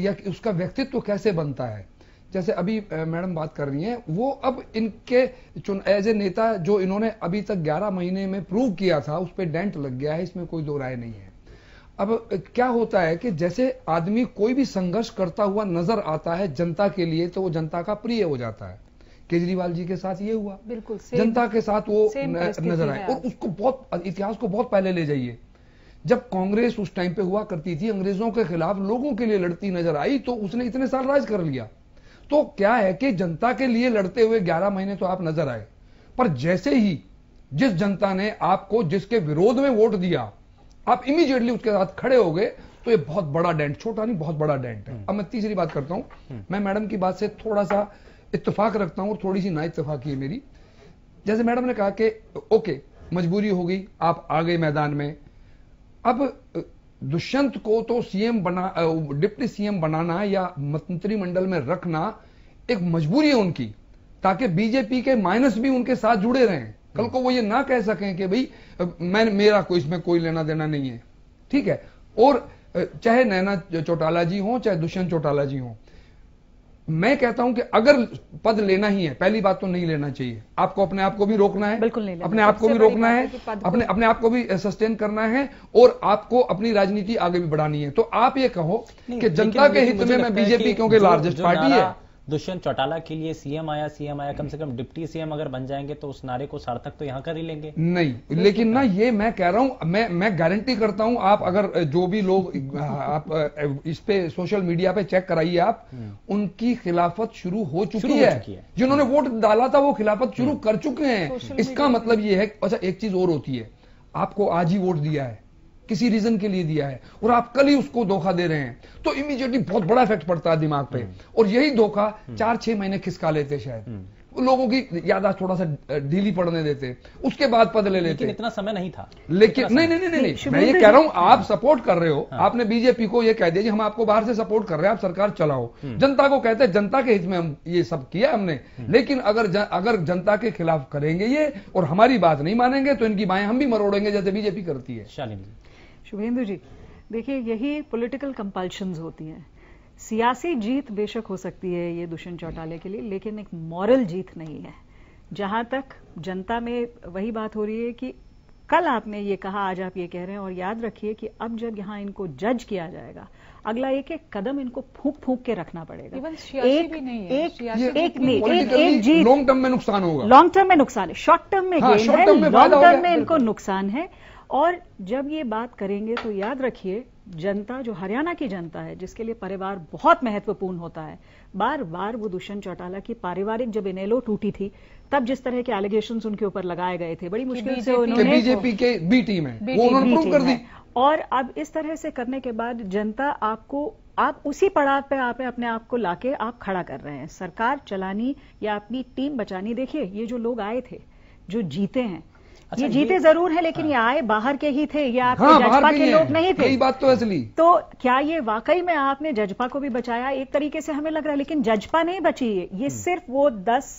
या उसका व्यक्तित्व तो कैसे बनता है जैसे अभी मैडम बात कर रही हैं वो अब इनके एज ए नेता जो इन्होंने अभी तक 11 महीने में प्रूव किया था उस पर डेंट लग गया है इसमें कोई दो राय नहीं है अब क्या होता है कि जैसे आदमी कोई भी संघर्ष करता हुआ नजर आता है जनता के लिए तो वो जनता का प्रिय हो जाता है केजरीवाल जी के साथ ये हुआ बिल्कुल जनता के साथ वो नजर आए और उसको बहुत इतिहास को बहुत पहले ले जाइए जब कांग्रेस उस टाइम पे हुआ करती थी अंग्रेजों के खिलाफ लोगों के लिए लड़ती नजर आई तो उसने इतने साल राज कर लिया तो क्या है कि जनता के लिए लड़ते हुए 11 महीने तो आप नजर आए पर जैसे ही जिस जनता ने आपको जिसके विरोध में वोट दिया आप इमीजिएटली उसके साथ खड़े हो गए तो ये बहुत बड़ा डेंट छोटा नहीं बहुत बड़ा डेंट है हम्म। अब मैं तीसरी बात करता हूं हम्म। मैं मैडम की बात से थोड़ा सा इतफाक रखता हूं और थोड़ी सी ना इतफाकी है मेरी जैसे मैडम ने कहा कि ओके मजबूरी हो गई आप आ गए मैदान में अब दुष्यंत को तो सीएम बना डिप्टी सीएम बनाना या मंत्रिमंडल में रखना एक मजबूरी है उनकी ताकि बीजेपी के माइनस भी उनके साथ जुड़े रहें कल को वो ये ना कह सकें कि भाई मैं मेरा कोई इसमें कोई लेना देना नहीं है ठीक है और चाहे नैना चौटाला जी हों चाहे दुष्यंत चौटाला जी हों मैं कहता हूं कि अगर पद लेना ही है पहली बात तो नहीं लेना चाहिए आपको अपने आप को भी रोकना है बिल्कुल नहीं अपने आप को भी रोकना है अपने अपने आप को भी सस्टेन करना है और आपको अपनी राजनीति आगे भी बढ़ानी है तो आप ये कहो कि जनता के हित में मैं बीजेपी क्योंकि लार्जेस्ट पार्टी है दुष्यंत चौटाला के लिए सीएम आया सीएम आया कम से कम डिप्टी सीएम अगर बन जाएंगे तो उस नारे को सार्थक तो यहाँ कर ही लेंगे नहीं लेकिन ना ये मैं कह रहा हूँ मैं मैं गारंटी करता हूँ आप अगर जो भी लोग आप इस पे सोशल मीडिया पे चेक कराइए आप हम्म। उनकी खिलाफत शुरू हो चुकी है जिन्होंने हम्म। वोट डाला था वो खिलाफत शुरू हम्म। कर चुके हैं इसका मतलब ये है अच्छा एक चीज और होती है आपको आज ही वोट दिया है किसी रीजन के लिए दिया है और आप कल ही उसको धोखा दे रहे हैं तो इमीडिएटली बहुत बड़ा इफेक्ट पड़ता है दिमाग पे हम्म। और यही धोखा हम्म। चार छह महीने खिसका लेते शायद हम्म। लोगों की यादाश्त थोड़ा सा ढीली पड़ने देते उसके बाद पद ले लेते इतना समय नहीं था लेकिन नहीं नहीं नहीं नहीं, मैं ये कह रहा हूँ आप सपोर्ट कर रहे हो हाँ। आपने बीजेपी को ये कह दिया हम आपको बाहर से सपोर्ट कर रहे हैं आप सरकार चलाओ जनता को कहते हैं जनता के हित में हम ये सब किया हमने लेकिन अगर ज, अगर जनता के खिलाफ करेंगे ये और हमारी बात नहीं मानेंगे तो इनकी बाएं हम भी मरोड़ेंगे जैसे बीजेपी करती है शुभेंदु जी देखिए यही पॉलिटिकल कंपल्शन होती हैं सियासी जीत बेशक हो सकती है ये दुष्यंत चौटाले के लिए लेकिन एक मॉरल जीत नहीं है जहां तक जनता में वही बात हो रही है कि कल आपने ये कहा आज आप ये कह रहे हैं और याद रखिए कि अब जब यहाँ इनको जज किया जाएगा अगला एक एक कदम इनको फूक फूक के रखना पड़ेगा एक, भी नहीं है एक एक, एक एक लॉन्ग टर्म में नुकसान होगा लॉन्ग टर्म में नुकसान है शॉर्ट टर्म में लॉन्ग हाँ, टर्म में इनको नुकसान है और जब ये बात करेंगे तो याद रखिए जनता जो हरियाणा की जनता है जिसके लिए परिवार बहुत महत्वपूर्ण होता है बार बार वो दुष्यंत चौटाला की पारिवारिक जब इनेलो टूटी थी तब जिस तरह के एलिगेशन उनके ऊपर लगाए गए थे बड़ी मुश्किल से उन्होंने बीजेपी के बी टीम है और अब इस तरह से करने के बाद जनता आपको आप उसी पड़ाव पे आप अपने आप को लाके आप खड़ा कर रहे हैं सरकार चलानी या अपनी टीम बचानी देखिए ये जो लोग आए थे जो जीते हैं अच्छा ये जीते ये, जरूर है लेकिन हाँ। ये आए बाहर के ही थे ये हाँ, आपके हाँ, जजपा के, के लोग नहीं थे बात तो असली तो क्या ये वाकई में आपने जजपा को भी बचाया एक तरीके से हमें लग रहा है लेकिन जजपा नहीं बची है ये हम्म। सिर्फ वो दस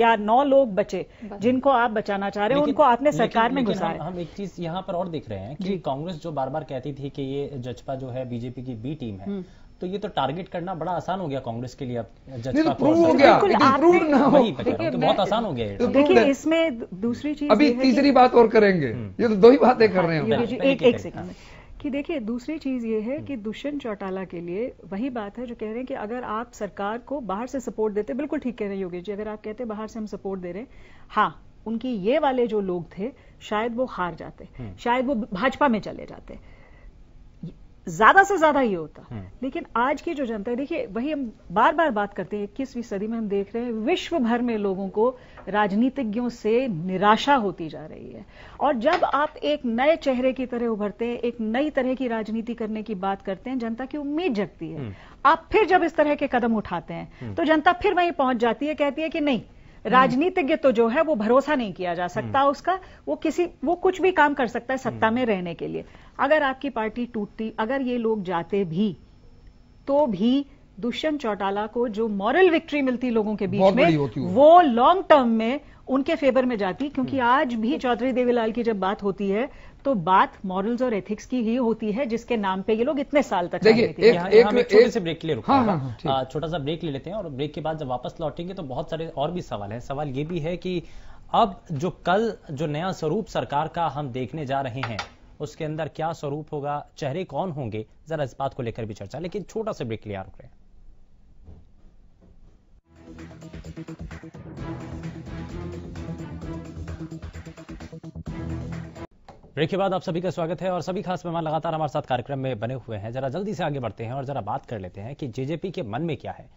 या नौ लोग बचे जिनको आप बचाना चाह रहे हो उनको आपने सरकार में घुसा हम, हम एक चीज यहाँ पर और देख रहे हैं कि कांग्रेस जो बार बार कहती थी कि ये जजपा जो है बीजेपी की बी टीम है हम्म। तो ये तो टारगेट करना बड़ा आसान हो गया कांग्रेस के लिए अब जज प्रूव तो हो गया तो बहुत आसान हो गया तो। इसमें दूसरी चीज अभी तीसरी बात और करेंगे हम्म। ये तो दो ही बातें कर रहे हैं एक एक सेकंड कि देखिए दूसरी चीज ये है कि दुष्यंत चौटाला के लिए वही बात है जो कह रहे हैं कि अगर आप सरकार को बाहर से सपोर्ट देते बिल्कुल ठीक कह रहे हैं योगेश जी अगर आप कहते बाहर से हम सपोर्ट दे रहे हैं हाँ उनकी ये वाले जो लोग थे शायद वो हार जाते हम्म। शायद वो भाजपा में चले जाते ज्यादा से ज्यादा ये होता हम्म। लेकिन आज की जो जनता है देखिए वही हम बार बार बात करते हैं इक्कीसवीं सदी में हम देख रहे हैं विश्व भर में लोगों को राजनीतिज्ञों से निराशा होती जा रही है और जब आप एक नए चेहरे की तरह उभरते हैं एक नई तरह की राजनीति करने की बात करते हैं जनता की उम्मीद जगती है हम्म। आप फिर जब इस तरह के कदम उठाते हैं हम्म। तो जनता फिर वहीं पहुंच जाती है कहती है कि नहीं राजनीतिज्ञ तो जो है वो भरोसा नहीं किया जा सकता उसका वो किसी वो कुछ भी काम कर सकता है सत्ता में रहने के लिए अगर आपकी पार्टी टूटती अगर ये लोग जाते भी तो भी दुष्यंत चौटाला को जो मॉरल विक्ट्री मिलती लोगों के बीच में वो लॉन्ग टर्म में उनके फेवर में जाती क्योंकि हम्म। आज भी चौधरी देवीलाल की जब बात होती है तो बात मॉरल्स और एथिक्स की ही होती है जिसके नाम पे ये लोग इतने साल तक देखिए एक, एक, एक छोटे से ब्रेक ले लिए हाँ, हाँ, हाँ, हाँ, छोटा सा ब्रेक ले लेते हैं और ब्रेक के बाद जब वापस लौटेंगे तो बहुत सारे और भी सवाल है सवाल ये भी है कि अब जो कल जो नया स्वरूप सरकार का हम देखने जा रहे हैं उसके अंदर क्या स्वरूप होगा चेहरे कौन होंगे जरा इस बात को लेकर भी चर्चा लेकिन छोटा सा ब्रेक लिया रुक रहे हैं ब्रेक के बाद आप सभी का स्वागत है और सभी खास मेहमान लगातार हमारे साथ कार्यक्रम में बने हुए हैं जरा जल्दी से आगे बढ़ते हैं और जरा बात कर लेते हैं कि जेजेपी के मन में क्या है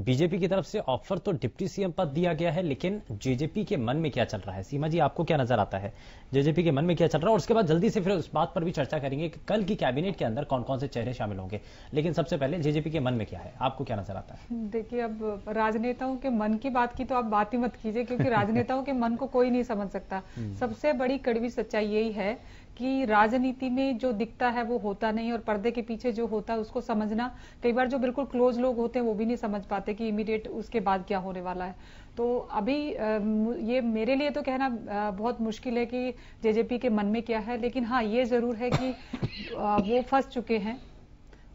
बीजेपी की तरफ से ऑफर तो डिप्टी सीएम पद दिया गया है लेकिन जेजेपी के मन में क्या चल रहा है सीमा जी आपको क्या नजर आता है जेजेपी के मन में क्या चल रहा है और उसके बाद जल्दी से फिर उस बात पर भी चर्चा करेंगे कि कल की कैबिनेट के अंदर कौन कौन से चेहरे शामिल होंगे लेकिन सबसे पहले जेजेपी के मन में क्या है आपको क्या नजर आता है देखिए अब राजनेताओं के मन की बात की तो आप बात ही मत कीजिए क्योंकि राजनेताओं के मन को कोई नहीं समझ सकता हम्म। सबसे बड़ी कड़वी सच्चाई यही है कि राजनीति में जो दिखता है वो होता नहीं और पर्दे के पीछे जो होता है उसको समझना कई बार जो बिल्कुल क्लोज लोग होते हैं वो भी नहीं समझ पाते कि इमीडिएट उसके बाद क्या होने वाला है तो अभी ये मेरे लिए तो कहना बहुत मुश्किल है कि जेजेपी के मन में क्या है लेकिन हाँ ये जरूर है कि वो फंस चुके हैं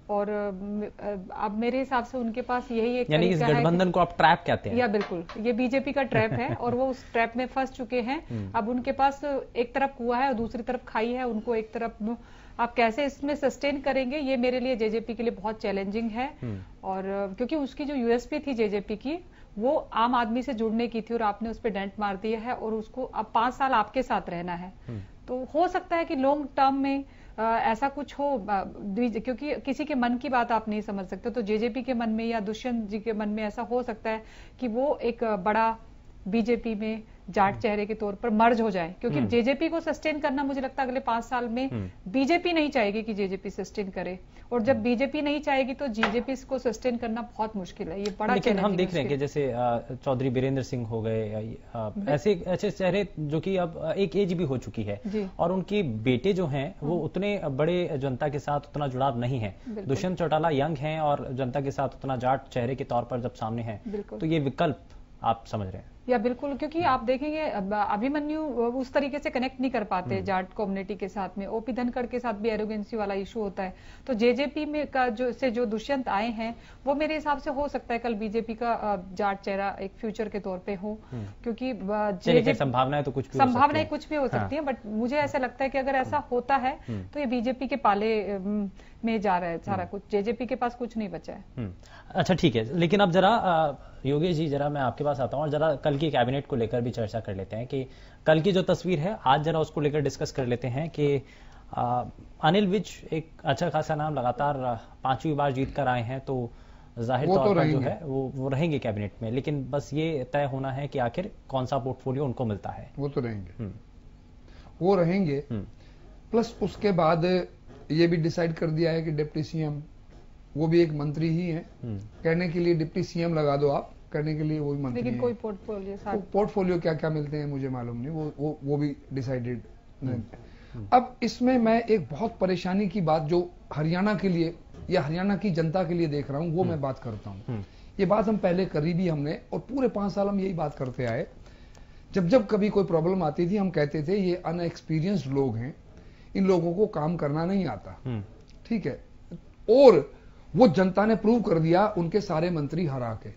और अब मेरे हिसाब से उनके पास यही एक यानी इस गठबंधन को आप ट्रैप कहते हैं या बिल्कुल ये बीजेपी का ट्रैप है और वो उस ट्रैप में फंस चुके हैं हम्म। अब उनके पास एक तरफ कुआ है और दूसरी तरफ खाई है उनको एक तरफ आप कैसे इसमें सस्टेन करेंगे ये मेरे लिए जेजेपी के लिए बहुत चैलेंजिंग है हम्म। और क्योंकि उसकी जो यूएसपी थी जेजेपी की वो आम आदमी से जुड़ने की थी और आपने उस पर डेंट मार दिया है और उसको अब पांच साल आपके साथ रहना है हम्म। तो हो सकता है कि लॉन्ग टर्म में ऐसा कुछ हो क्योंकि किसी के मन की बात आप नहीं समझ सकते तो जेजेपी के मन में या दुष्यंत जी के मन में ऐसा हो सकता है कि वो एक बड़ा बीजेपी में जाट हम्म। चेहरे के तौर पर मर्ज हो जाए क्योंकि हम्म। जेजेपी को सस्टेन करना मुझे लगता है अगले पांच साल में हम्म। बीजेपी नहीं चाहेगी कि जेजेपी सस्टेन करे और जब बीजेपी नहीं चाहेगी तो बीजेपी को सस्टेन करना बहुत मुश्किल है ये बड़ा लेकिन हम देख रहे हैं कि जैसे चौधरी बीरेंद्र सिंह हो गए ऐसे ऐसे चेहरे जो की अब एक एज भी हो चुकी है और उनके बेटे जो है वो उतने बड़े जनता के साथ उतना जुड़ाव नहीं है दुष्यंत चौटाला यंग है और जनता के साथ उतना जाट चेहरे के तौर पर जब सामने हैं तो ये विकल्प आप समझ रहे हैं या बिल्कुल क्योंकि आप देखेंगे अभिमन्यु उस तरीके से कनेक्ट नहीं कर पाते हम्म। जाट कम्युनिटी के साथ में ओपी धनखड़ के साथ भी एरोगेंसी वाला इशू होता है तो जेजेपी में का जो से जो दुष्यंत आए हैं वो मेरे हिसाब से हो सकता है कल बीजेपी का जाट चेहरा एक फ्यूचर के तौर पर हो हम्म। क्योंकि संभावनाएं तो कुछ संभावनाएं कुछ भी हो सकती है बट हाँ। मुझे ऐसा हम्म। लगता है कि अगर ऐसा होता है तो ये बीजेपी के पाले में जा रहा है सारा कुछ जेजेपी के पास कुछ नहीं बचा है अच्छा ठीक है लेकिन अब जरा योगेश जी जरा मैं आपके पास आता हूँ और जरा कल की कैबिनेट को लेकर भी चर्चा कर लेते हैं कि कल की जो तस्वीर है आज जरा उसको लेकर डिस्कस कर लेते हैं कि आ, अनिल विज एक अच्छा खासा नाम लगातार पांचवी बार जीत कर आए हैं तो जाहिर तो तौर पर जो है वो वो रहेंगे कैबिनेट में लेकिन बस ये तय होना है कि आखिर कौन सा पोर्टफोलियो उनको मिलता है वो तो रहेंगे हम्म। वो रहेंगे हम्म। प्लस उसके बाद ये भी डिसाइड कर दिया है कि डिप्टी सीएम वो भी एक मंत्री ही है हम्म। कहने के लिए डिप्टी सीएम लगा दो आप करने के लिए वो भी मंथली कोई पोर्टफोलियो पोर्टफोलियो क्या क्या मिलते हैं मुझे मालूम नहीं वो वो वो भी डिसाइडेड नहीं हम्म। हम्म। अब इसमें मैं एक बहुत परेशानी की बात जो हरियाणा के लिए या हरियाणा की जनता के लिए देख रहा हूं वो हम्म। मैं बात करता हूं ये बात हम पहले करी भी हमने और पूरे पांच साल हम यही बात करते आए जब जब कभी कोई प्रॉब्लम आती थी हम कहते थे ये अनएक्सपीरियंस्ड लोग हैं इन लोगों को काम करना नहीं आता ठीक है और वो जनता ने प्रूव कर दिया उनके सारे मंत्री हरा के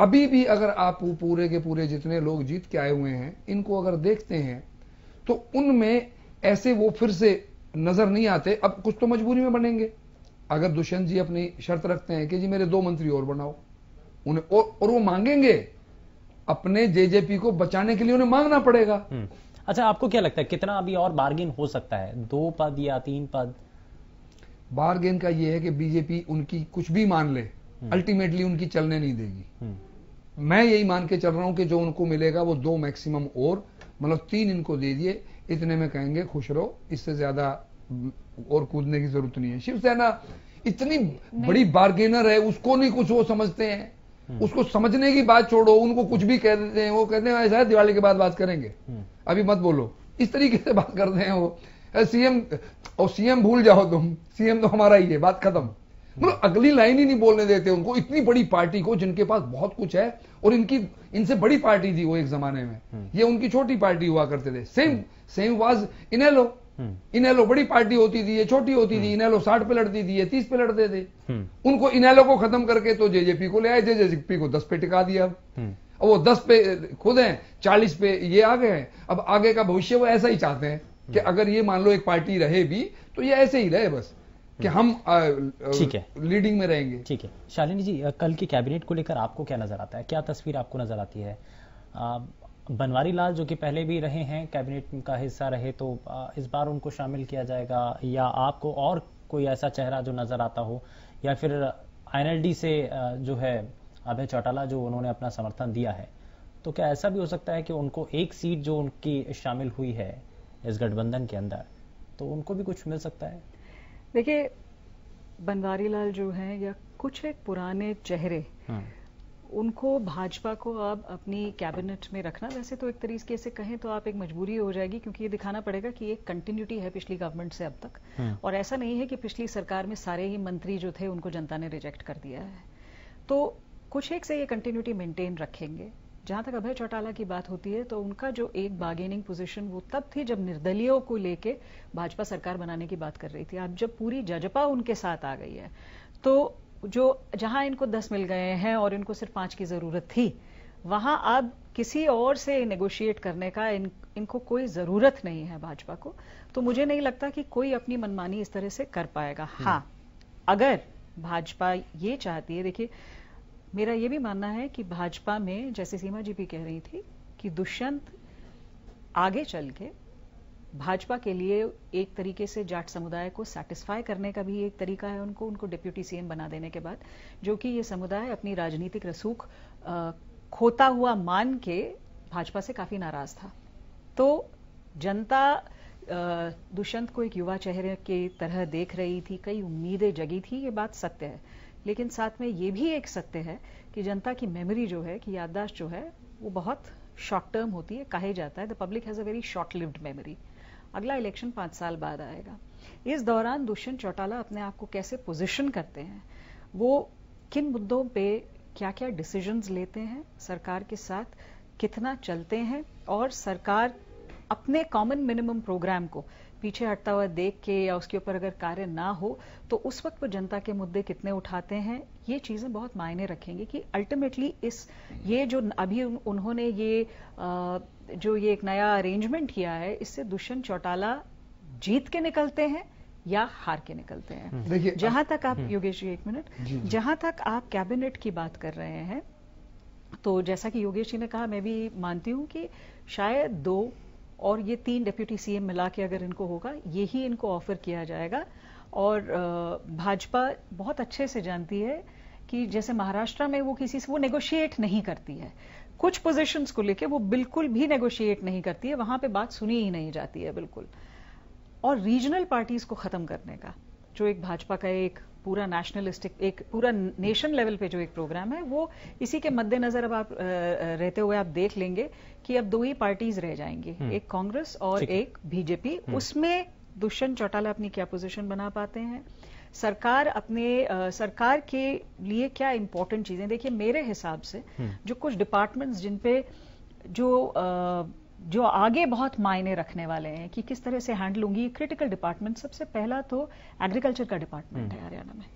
अभी भी अगर आप पूरे के पूरे जितने लोग जीत के आए हुए हैं इनको अगर देखते हैं तो उनमें ऐसे वो फिर से नजर नहीं आते अब कुछ तो मजबूरी में बनेंगे अगर दुष्यंत जी अपनी शर्त रखते हैं कि जी मेरे दो मंत्री और बनाओ उन्हें और, और वो मांगेंगे अपने जेजेपी को बचाने के लिए उन्हें मांगना पड़ेगा हम्म। अच्छा आपको क्या लगता है कितना अभी और बार्गेन हो सकता है दो पद या तीन पद बार्गेन का यह है कि बीजेपी उनकी कुछ भी मान ले अल्टीमेटली हम्म। उनकी चलने नहीं देगी हम्म। मैं यही मान के चल रहा हूं कि जो उनको मिलेगा वो दो मैक्सिमम और मतलब तीन इनको दे दिए इतने में कहेंगे खुश रहो इससे ज्यादा हम्म, और कूदने की जरूरत नहीं है शिवसेना इतनी बड़ी बार्गेनर है उसको नहीं कुछ वो समझते हैं हम्म। उसको समझने की बात छोड़ो उनको कुछ भी कह देते हैं वो कहते हैं ऐसा दिवाली के बाद बात करेंगे हम्म। अभी मत बोलो इस तरीके से बात करते हैं वो सीएम और सीएम भूल जाओ तुम सीएम तो हमारा ही है बात खत्म मतलब अगली लाइन ही नहीं बोलने देते उनको इतनी बड़ी पार्टी को जिनके पास बहुत कुछ है और इनकी इनसे बड़ी पार्टी थी वो एक जमाने में हम्म। ये उनकी छोटी पार्टी हुआ करते थे सेम हम्म। सेम वाज इनेलो हम्म। इनेलो बड़ी पार्टी होती थी ये छोटी होती थी इनेलो साठ पे लड़ती थी ये तीस पे लड़ते थे उनको इनेलो को खत्म करके तो जेजेपी को ले आए जेजेपी को दस पे टिका दिया अब वो दस पे खुद हैं चालीस पे ये आ गए हैं अब आगे का भविष्य वो ऐसा ही चाहते हैं कि अगर ये मान लो एक पार्टी रहे भी तो ये ऐसे ही रहे बस कि हम ठीक है लीडिंग में रहेंगे ठीक है शालिनी जी कल की कैबिनेट को लेकर आपको क्या नजर आता है क्या तस्वीर आपको नजर आती है बनवारी लाल जो कि पहले भी रहे हैं कैबिनेट का हिस्सा रहे तो इस बार उनको शामिल किया जाएगा या आपको और कोई ऐसा चेहरा जो नजर आता हो या फिर एनएलडी से जो है अभय चौटाला जो उन्होंने अपना समर्थन दिया है तो क्या ऐसा भी हो सकता है कि उनको एक सीट जो उनकी शामिल हुई है इस गठबंधन के अंदर तो उनको भी कुछ मिल सकता है देखिए बनवारी लाल जो हैं या कुछ एक पुराने चेहरे हाँ। उनको भाजपा को अब अपनी कैबिनेट में रखना वैसे तो एक तरीके से कहें तो आप एक मजबूरी हो जाएगी क्योंकि ये दिखाना पड़ेगा कि एक कंटिन्यूटी है पिछली गवर्नमेंट से अब तक हाँ। और ऐसा नहीं है कि पिछली सरकार में सारे ही मंत्री जो थे उनको जनता ने रिजेक्ट कर दिया है तो कुछ एक से ये कंटिन्यूटी मेंटेन रखेंगे जहां तक अभय चौटाला की बात होती है तो उनका जो एक बार्गेनिंग पोजीशन वो तब थी जब निर्दलीयों को लेके भाजपा सरकार बनाने की बात कर रही थी अब जब पूरी जजपा उनके साथ आ गई है तो जो जहां इनको दस मिल गए हैं और इनको सिर्फ पांच की जरूरत थी वहां अब किसी और से नेगोशिएट करने का इन, इनको कोई जरूरत नहीं है भाजपा को तो मुझे नहीं लगता कि कोई अपनी मनमानी इस तरह से कर पाएगा हम्म। हाँ अगर भाजपा ये चाहती है देखिए मेरा ये भी मानना है कि भाजपा में जैसे सीमा जी भी कह रही थी कि दुष्यंत आगे चल के भाजपा के लिए एक तरीके से जाट समुदाय को सेटिस्फाई करने का भी एक तरीका है उनको उनको डिप्यूटी सीएम बना देने के बाद जो कि ये समुदाय अपनी राजनीतिक रसूख खोता हुआ मान के भाजपा से काफी नाराज था तो जनता दुष्यंत को एक युवा चेहरे की तरह देख रही थी कई उम्मीदें जगी थी ये बात सत्य है लेकिन साथ में ये भी एक सत्य है कि जनता की मेमोरी जो है कि याददाश्त जो है वो बहुत शॉर्ट टर्म होती है कहे जाता है the public has a very short lived memory अगला इलेक्शन पांच साल बाद आएगा इस दौरान दुष्यंत चौटाला अपने आप को कैसे पोजिशन करते हैं वो किन मुद्दों पे क्या क्या डिसीजन लेते हैं सरकार के साथ कितना चलते हैं और सरकार अपने कॉमन मिनिमम प्रोग्राम को पीछे हटता हुआ देख के या उसके ऊपर अगर कार्य ना हो तो उस वक्त वो जनता के मुद्दे कितने उठाते हैं ये चीजें बहुत मायने रखेंगे कि अल्टीमेटली इस ये जो अभी उन्होंने ये जो ये एक नया अरेंजमेंट किया है इससे दुष्यंत चौटाला जीत के निकलते हैं या हार के निकलते हैं हम्म। जहां तक आप हम्म। योगेश जी एक मिनट जहां तक आप कैबिनेट की बात कर रहे हैं तो जैसा कि योगेश जी ने कहा मैं भी मानती हूं कि शायद दो और ये तीन डिप्यूटी सीएम मिला के अगर इनको होगा यही इनको ऑफर किया जाएगा और भाजपा बहुत अच्छे से जानती है कि जैसे महाराष्ट्र में वो किसी से वो नेगोशिएट नहीं करती है कुछ पोजीशंस को लेके वो बिल्कुल भी नेगोशिएट नहीं करती है वहां पे बात सुनी ही नहीं जाती है बिल्कुल और रीजनल पार्टीज को खत्म करने का जो एक भाजपा का एक पूरा नेशनलिस्टिक एक पूरा नेशन लेवल पे जो एक प्रोग्राम है वो इसी के मद्देनजर अब आप रहते हुए आप देख लेंगे कि अब दो ही पार्टीज रह जाएंगी हम्म। एक कांग्रेस और एक बीजेपी हम्म। उसमें दुष्यंत चौटाला अपनी क्या पोजीशन बना पाते हैं सरकार अपने आ, सरकार के लिए क्या इंपॉर्टेंट चीजें देखिए मेरे हिसाब से हम्म। जो कुछ डिपार्टमेंट्स जिनपे जो आ, जो आगे बहुत मायने रखने वाले हैं कि किस तरह से हैंडल होंगी क्रिटिकल डिपार्टमेंट सबसे पहला तो एग्रीकल्चर का डिपार्टमेंट है हम्म। हरियाणा में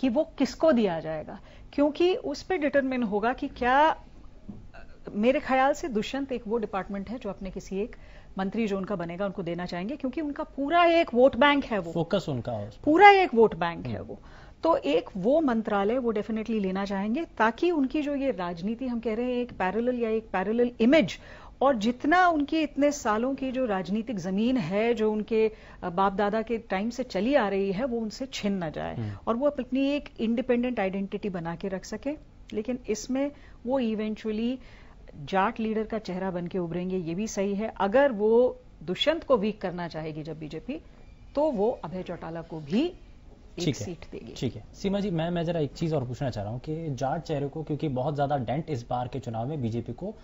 कि वो किसको दिया जाएगा क्योंकि उस पर डिटरमिन होगा कि क्या मेरे ख्याल से दुष्यंत एक वो डिपार्टमेंट है जो अपने किसी एक मंत्री जो उनका बनेगा उनको देना चाहेंगे क्योंकि उनका पूरा एक वोट बैंक है वो फोकस उनका है पूरा एक वोट बैंक है हम्म। वो तो एक वो मंत्रालय वो डेफिनेटली लेना चाहेंगे ताकि उनकी जो ये राजनीति हम कह रहे हैं एक पैरेलल या एक पैरेलल इमेज और जितना उनकी इतने सालों की जो राजनीतिक जमीन है जो उनके बाप दादा के टाइम से चली आ रही है वो उनसे छिन ना जाए हम्म। और वो अपनी एक इंडिपेंडेंट आइडेंटिटी बना के रख सके लेकिन इसमें वो इवेंचुअली जाट लीडर का चेहरा बन के उभरेंगे ये भी सही है अगर वो दुष्यंत को वीक करना चाहेगी जब बीजेपी तो वो अभय चौटाला को भी ठीक है ठीक है सीमा जी मैं मैं जरा एक चीज और पूछना चाह रहा हूँ कि जाट चेहरे को क्योंकि बहुत ज्यादा डेंट इस बार के चुनाव में बीजेपी को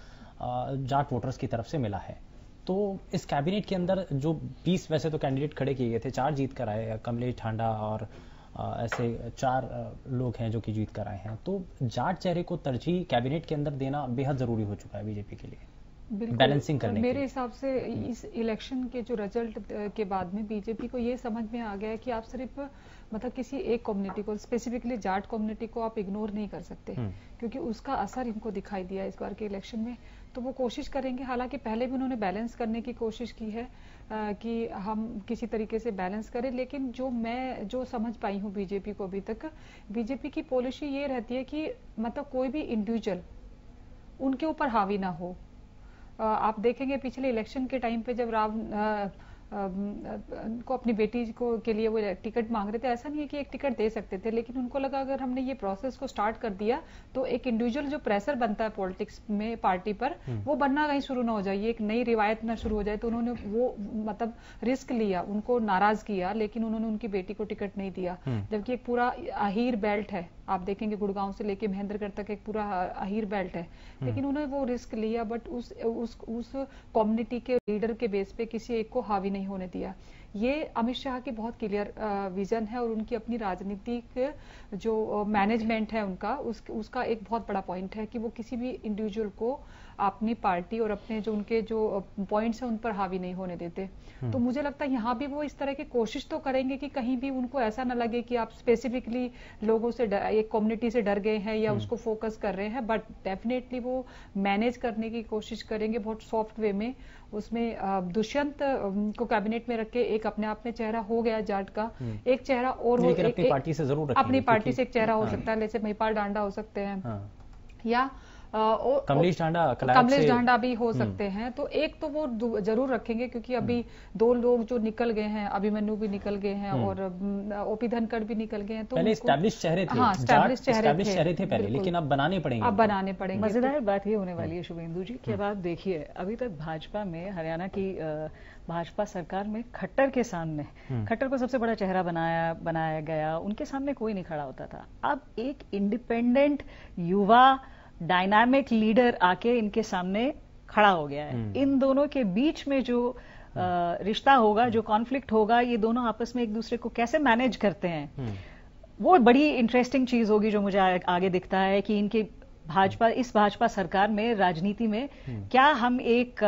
जाट वोटर्स की तरफ से मिला है तो इस कैबिनेट के अंदर जो 20 वैसे तो कैंडिडेट खड़े किए गए थे चार जीत कर आए कमलेश ठांडा और ऐसे चार लोग हैं जो कि जीत कर आए हैं तो जाट चेहरे को तरजीह कैबिनेट के अंदर देना बेहद जरूरी हो चुका है बीजेपी के लिए बैलेंसिंग करने मेरे हिसाब से इस इलेक्शन के जो रिजल्ट के बाद में बीजेपी को ये समझ में आ गया है कि आप सिर्फ मतलब किसी एक कम्युनिटी को स्पेसिफिकली जाट कम्युनिटी को आप इग्नोर नहीं कर सकते हम्म। क्योंकि उसका असर इनको दिखाई दिया इस बार के इलेक्शन में तो वो कोशिश करेंगे हालांकि पहले भी उन्होंने बैलेंस करने की कोशिश की है आ, कि हम किसी तरीके से बैलेंस करें लेकिन जो मैं जो समझ पाई हूँ बीजेपी को अभी तक बीजेपी की पॉलिसी ये रहती है कि मतलब कोई भी इंडिविजुअल उनके ऊपर हावी ना हो आ, आप देखेंगे पिछले इलेक्शन के टाइम पे जब राम उनको अपनी बेटी को के लिए वो टिकट मांग रहे थे ऐसा नहीं है कि एक टिकट दे सकते थे लेकिन उनको लगा अगर हमने ये प्रोसेस को स्टार्ट कर दिया तो एक इंडिविजुअल जो प्रेशर बनता है पॉलिटिक्स में पार्टी पर हम्म। वो बनना कहीं शुरू ना हो जाए एक नई रिवायत ना शुरू हो जाए तो उन्होंने वो मतलब रिस्क लिया उनको नाराज किया लेकिन उन्होंने उनकी बेटी को टिकट नहीं दिया हम्म। जबकि एक पूरा अहीर बेल्ट है आप देखेंगे गुड़गांव से लेके महेंद्रगढ़ तक एक पूरा अहिर बेल्ट है हम्म। लेकिन उन्होंने वो रिस्क लिया बट उस उस उस कम्युनिटी के लीडर के बेस पे किसी एक को हावी नहीं होने दिया ये अमित शाह की बहुत क्लियर विजन है और उनकी अपनी राजनीतिक जो मैनेजमेंट है उनका उस, उसका एक बहुत बड़ा पॉइंट है कि वो किसी भी इंडिविजुअल को अपनी पार्टी और अपने जो उनके जो पॉइंट्स हैं उन पर हावी नहीं होने देते हम्म। तो मुझे लगता है यहाँ भी वो इस तरह की कोशिश तो करेंगे कि कहीं भी उनको ऐसा ना लगे कि आप स्पेसिफिकली लोगों से एक कम्युनिटी से डर गए हैं या हम्म। उसको फोकस कर रहे हैं बट डेफिनेटली वो मैनेज करने की कोशिश करेंगे बहुत सॉफ्ट वे में उसमें दुष्यंत को कैबिनेट में रख के एक अपने आप में चेहरा हो गया जाट का हम्म। एक चेहरा और हो, एक, अपनी पार्टी से जरूर अपनी पार्टी से एक चेहरा हो हाँ। सकता है जैसे महिपाल डांडा हो सकते हैं हाँ। या कमलेश डांडा कमलेश डांडा भी हो हम्म। सकते हैं तो एक तो वो जरूर रखेंगे क्योंकि अभी हम्म। दो लोग जो निकल गए हैं अभिमन्यु भी निकल गए हैं हम्म। और ओपी धनखड़ भी निकल गए हैं तो स्टैब्लिश चेहरे थे हाँ चेहरे, थे पहले लेकिन अब बनाने पड़ेंगे अब बनाने पड़ेंगे मजेदार बात ये होने वाली है शुभेंदु जी की अब आप देखिए अभी तक भाजपा में हरियाणा की भाजपा सरकार में खट्टर के सामने खट्टर को सबसे बड़ा चेहरा बनाया बनाया गया उनके सामने कोई नहीं खड़ा होता था अब एक इंडिपेंडेंट युवा डायनामिक लीडर आके इनके सामने खड़ा हो गया है हम्म। इन दोनों के बीच में जो हम्म। रिश्ता होगा जो कॉन्फ्लिक्ट होगा ये दोनों आपस में एक दूसरे को कैसे मैनेज करते हैं हम्म। वो बड़ी इंटरेस्टिंग चीज होगी जो मुझे आगे दिखता है कि इनके भाजपा इस भाजपा सरकार में राजनीति में क्या हम एक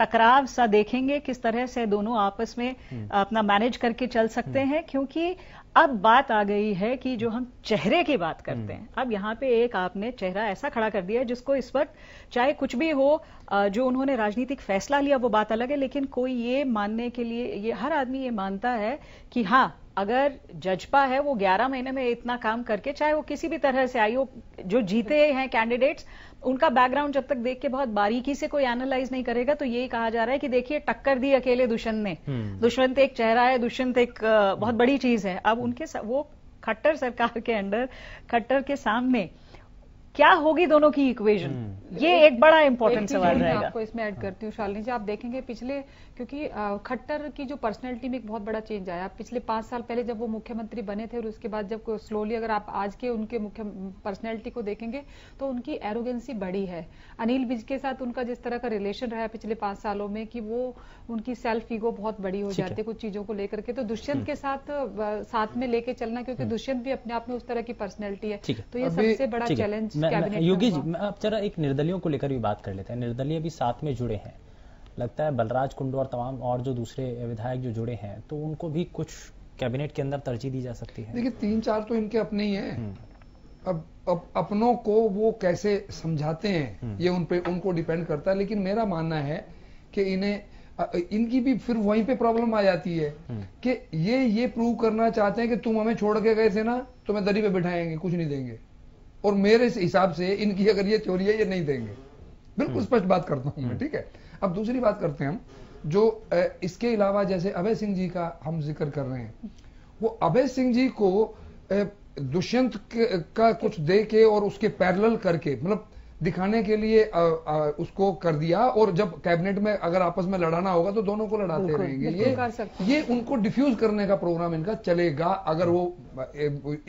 टकराव सा देखेंगे किस तरह से दोनों आपस में अपना मैनेज करके चल सकते हैं क्योंकि अब बात आ गई है कि जो हम चेहरे की बात करते हम्म। हैं अब यहाँ पे एक आपने चेहरा ऐसा खड़ा कर दिया है जिसको इस वक्त चाहे कुछ भी हो जो उन्होंने राजनीतिक फैसला लिया वो बात अलग है लेकिन कोई ये मानने के लिए ये हर आदमी ये मानता है कि हाँ अगर जजपा है वो 11 महीने में इतना काम करके चाहे वो किसी भी तरह से आई हो जो जीते हैं कैंडिडेट्स उनका बैकग्राउंड जब तक देख के बहुत बारीकी से कोई एनालाइज नहीं करेगा तो यही कहा जा रहा है कि देखिए टक्कर दी अकेले दुष्यंत ने हम्म। दुष्यंत एक चेहरा है दुष्यंत एक बहुत बड़ी चीज है अब उनके वो खट्टर सरकार के अंडर खट्टर के सामने क्या होगी दोनों की इक्वेशन हम्म। ये एक, एक बड़ा इंपॉर्टेंट सवाल रहेगा आपको इसमें ऐड करती हूँ शालिनी जी आप देखेंगे पिछले क्योंकि खट्टर की जो पर्सनैलिटी में एक बहुत बड़ा चेंज आया पिछले पांच साल पहले जब वो मुख्यमंत्री बने थे और उसके बाद जब स्लोली अगर आप आज के उनके मुख्य पर्सनैलिटी को देखेंगे तो उनकी एरोगेंसी बढ़ी है अनिल विज के साथ उनका जिस तरह का रिलेशन रहा पिछले पांच सालों में कि वो उनकी सेल्फ ईगो बहुत बड़ी हो जाती है कुछ चीजों को लेकर के तो दुष्यंत हम्म। के साथ साथ में लेके चलना क्योंकि हम्म। दुष्यंत भी अपने आप में उस तरह की पर्सनैलिटी है तो ये सबसे बड़ा चैलेंज योगी जी मैं आप जरा एक निर्दलियों को लेकर भी बात कर लेते हैं निर्दलीय भी साथ में जुड़े हैं लगता है बलराज कुंडू और तमाम और जो दूसरे विधायक जो जुड़े हैं तो उनको भी कुछ कैबिनेट के अंदर तरजीह दी जा सकती है देखिए तीन चार तो इनके अपने ही हैं हम्म। अब अब अपनों को वो कैसे समझाते हैं हम्म। ये उन पे उनको डिपेंड करता है लेकिन मेरा मानना है कि इन्हें इनकी भी फिर वहीं पे प्रॉब्लम आ जाती है हम्म। कि ये ये प्रूव करना चाहते हैं कि तुम हमें छोड़ के गए थे ना तो मैं दरी पे बिठाएंगे कुछ नहीं देंगे और मेरे हिसाब से इनकी अगर ये थ्योरी है ये नहीं देंगे बिल्कुल हम्म। स्पष्ट बात करता हूँ मैं हम्म। ठीक है अब दूसरी बात करते हैं हम जो इसके अलावा जैसे अभय सिंह जी का हम जिक्र कर रहे हैं वो अभय सिंह जी को दुष्यंत का कुछ दे के और उसके पैरल करके मतलब दिखाने के लिए आ, आ, उसको कर दिया और जब कैबिनेट में अगर आपस में लड़ाना होगा तो दोनों को लड़ाते रहेंगे ये ये उनको डिफ्यूज करने का प्रोग्राम इनका चलेगा अगर वो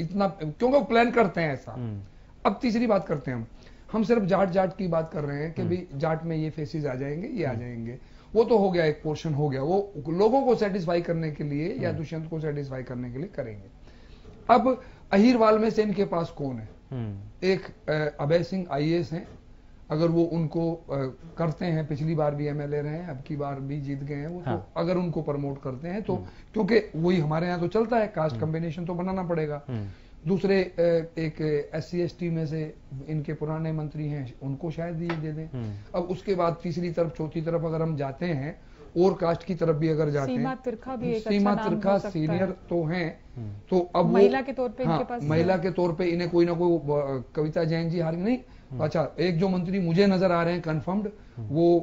इतना क्योंकि वो प्लान करते हैं ऐसा हम्म। अब तीसरी बात करते हैं हम हम सिर्फ जाट जाट की बात कर रहे हैं कि हम्म। भाई जाट में ये फेसेस आ जाएंगे ये आ हम्म। जाएंगे वो तो हो गया एक पोर्शन हो गया वो लोगों को सेटिस्फाई करने के लिए या हम्म। दुष्यंत को सेटिस्फाई करने के लिए करेंगे अब अहिरवाल में से इनके पास कौन है एक अभय सिंह आईएएस हैं अगर वो उनको करते हैं पिछली बार भी एमएलए रहे हैं अब की बार भी जीत गए हैं वो तो हाँ। तो अगर उनको प्रमोट करते हैं तो क्योंकि वही हमारे यहाँ तो चलता है कास्ट कॉम्बिनेशन तो बनाना पड़ेगा दूसरे एक एस सी में से इनके पुराने मंत्री हैं उनको शायद ये दे दें हम्म। अब उसके बाद तीसरी तरफ चौथी तरफ अगर हम जाते हैं और कास्ट की तरफ भी अगर जाते सीमा तिरखा भी एक अच्छा सीमा अच्छा तिरखा सीनियर है। तो हैं हम्म। तो अब महिला के तौर पे हाँ, पास महिला के तौर पे इन्हें कोई ना कोई कविता जैन जी हार नहीं हम्म। अच्छा एक जो मंत्री मुझे नजर आ रहे हैं कंफर्म्ड वो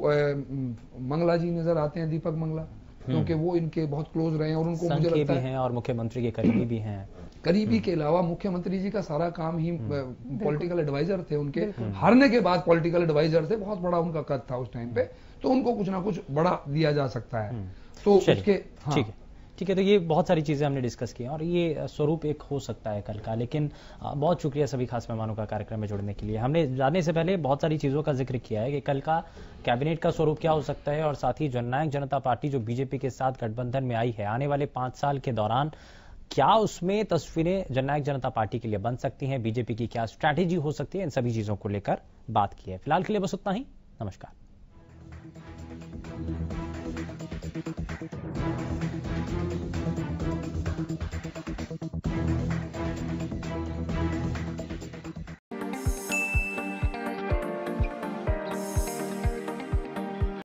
मंगला जी नजर आते हैं दीपक मंगला क्योंकि हम्म। वो इनके बहुत क्लोज रहे हैं और उनको मुझे लगता है और मुख्यमंत्री के करीबी भी हैं करीबी हम्म। के अलावा मुख्यमंत्री जी का सारा काम ही पॉलिटिकल हम्म। एडवाइजर थे उनके हारने के बाद पॉलिटिकल एडवाइजर थे बहुत बड़ा उनका कद था उस टाइम पे तो उनको कुछ ना कुछ बड़ा दिया जा सकता है तो उसके हाँ। ठीक है ठीक है तो ये बहुत सारी चीज़ें हमने डिस्कस की और ये स्वरूप एक हो सकता है कल का लेकिन बहुत शुक्रिया सभी खास मेहमानों का कार्यक्रम में जुड़ने के लिए हमने जाने से पहले बहुत सारी चीज़ों का जिक्र किया है कि कल का कैबिनेट का स्वरूप क्या हो सकता है और साथ ही जननायक जनता पार्टी जो बीजेपी के साथ गठबंधन में आई है आने वाले पांच साल के दौरान क्या उसमें तस्वीरें जननायक जनता पार्टी के लिए बन सकती हैं बीजेपी की क्या स्ट्रैटेजी हो सकती है इन सभी चीज़ों को लेकर बात की है फिलहाल के लिए बस उतना ही नमस्कार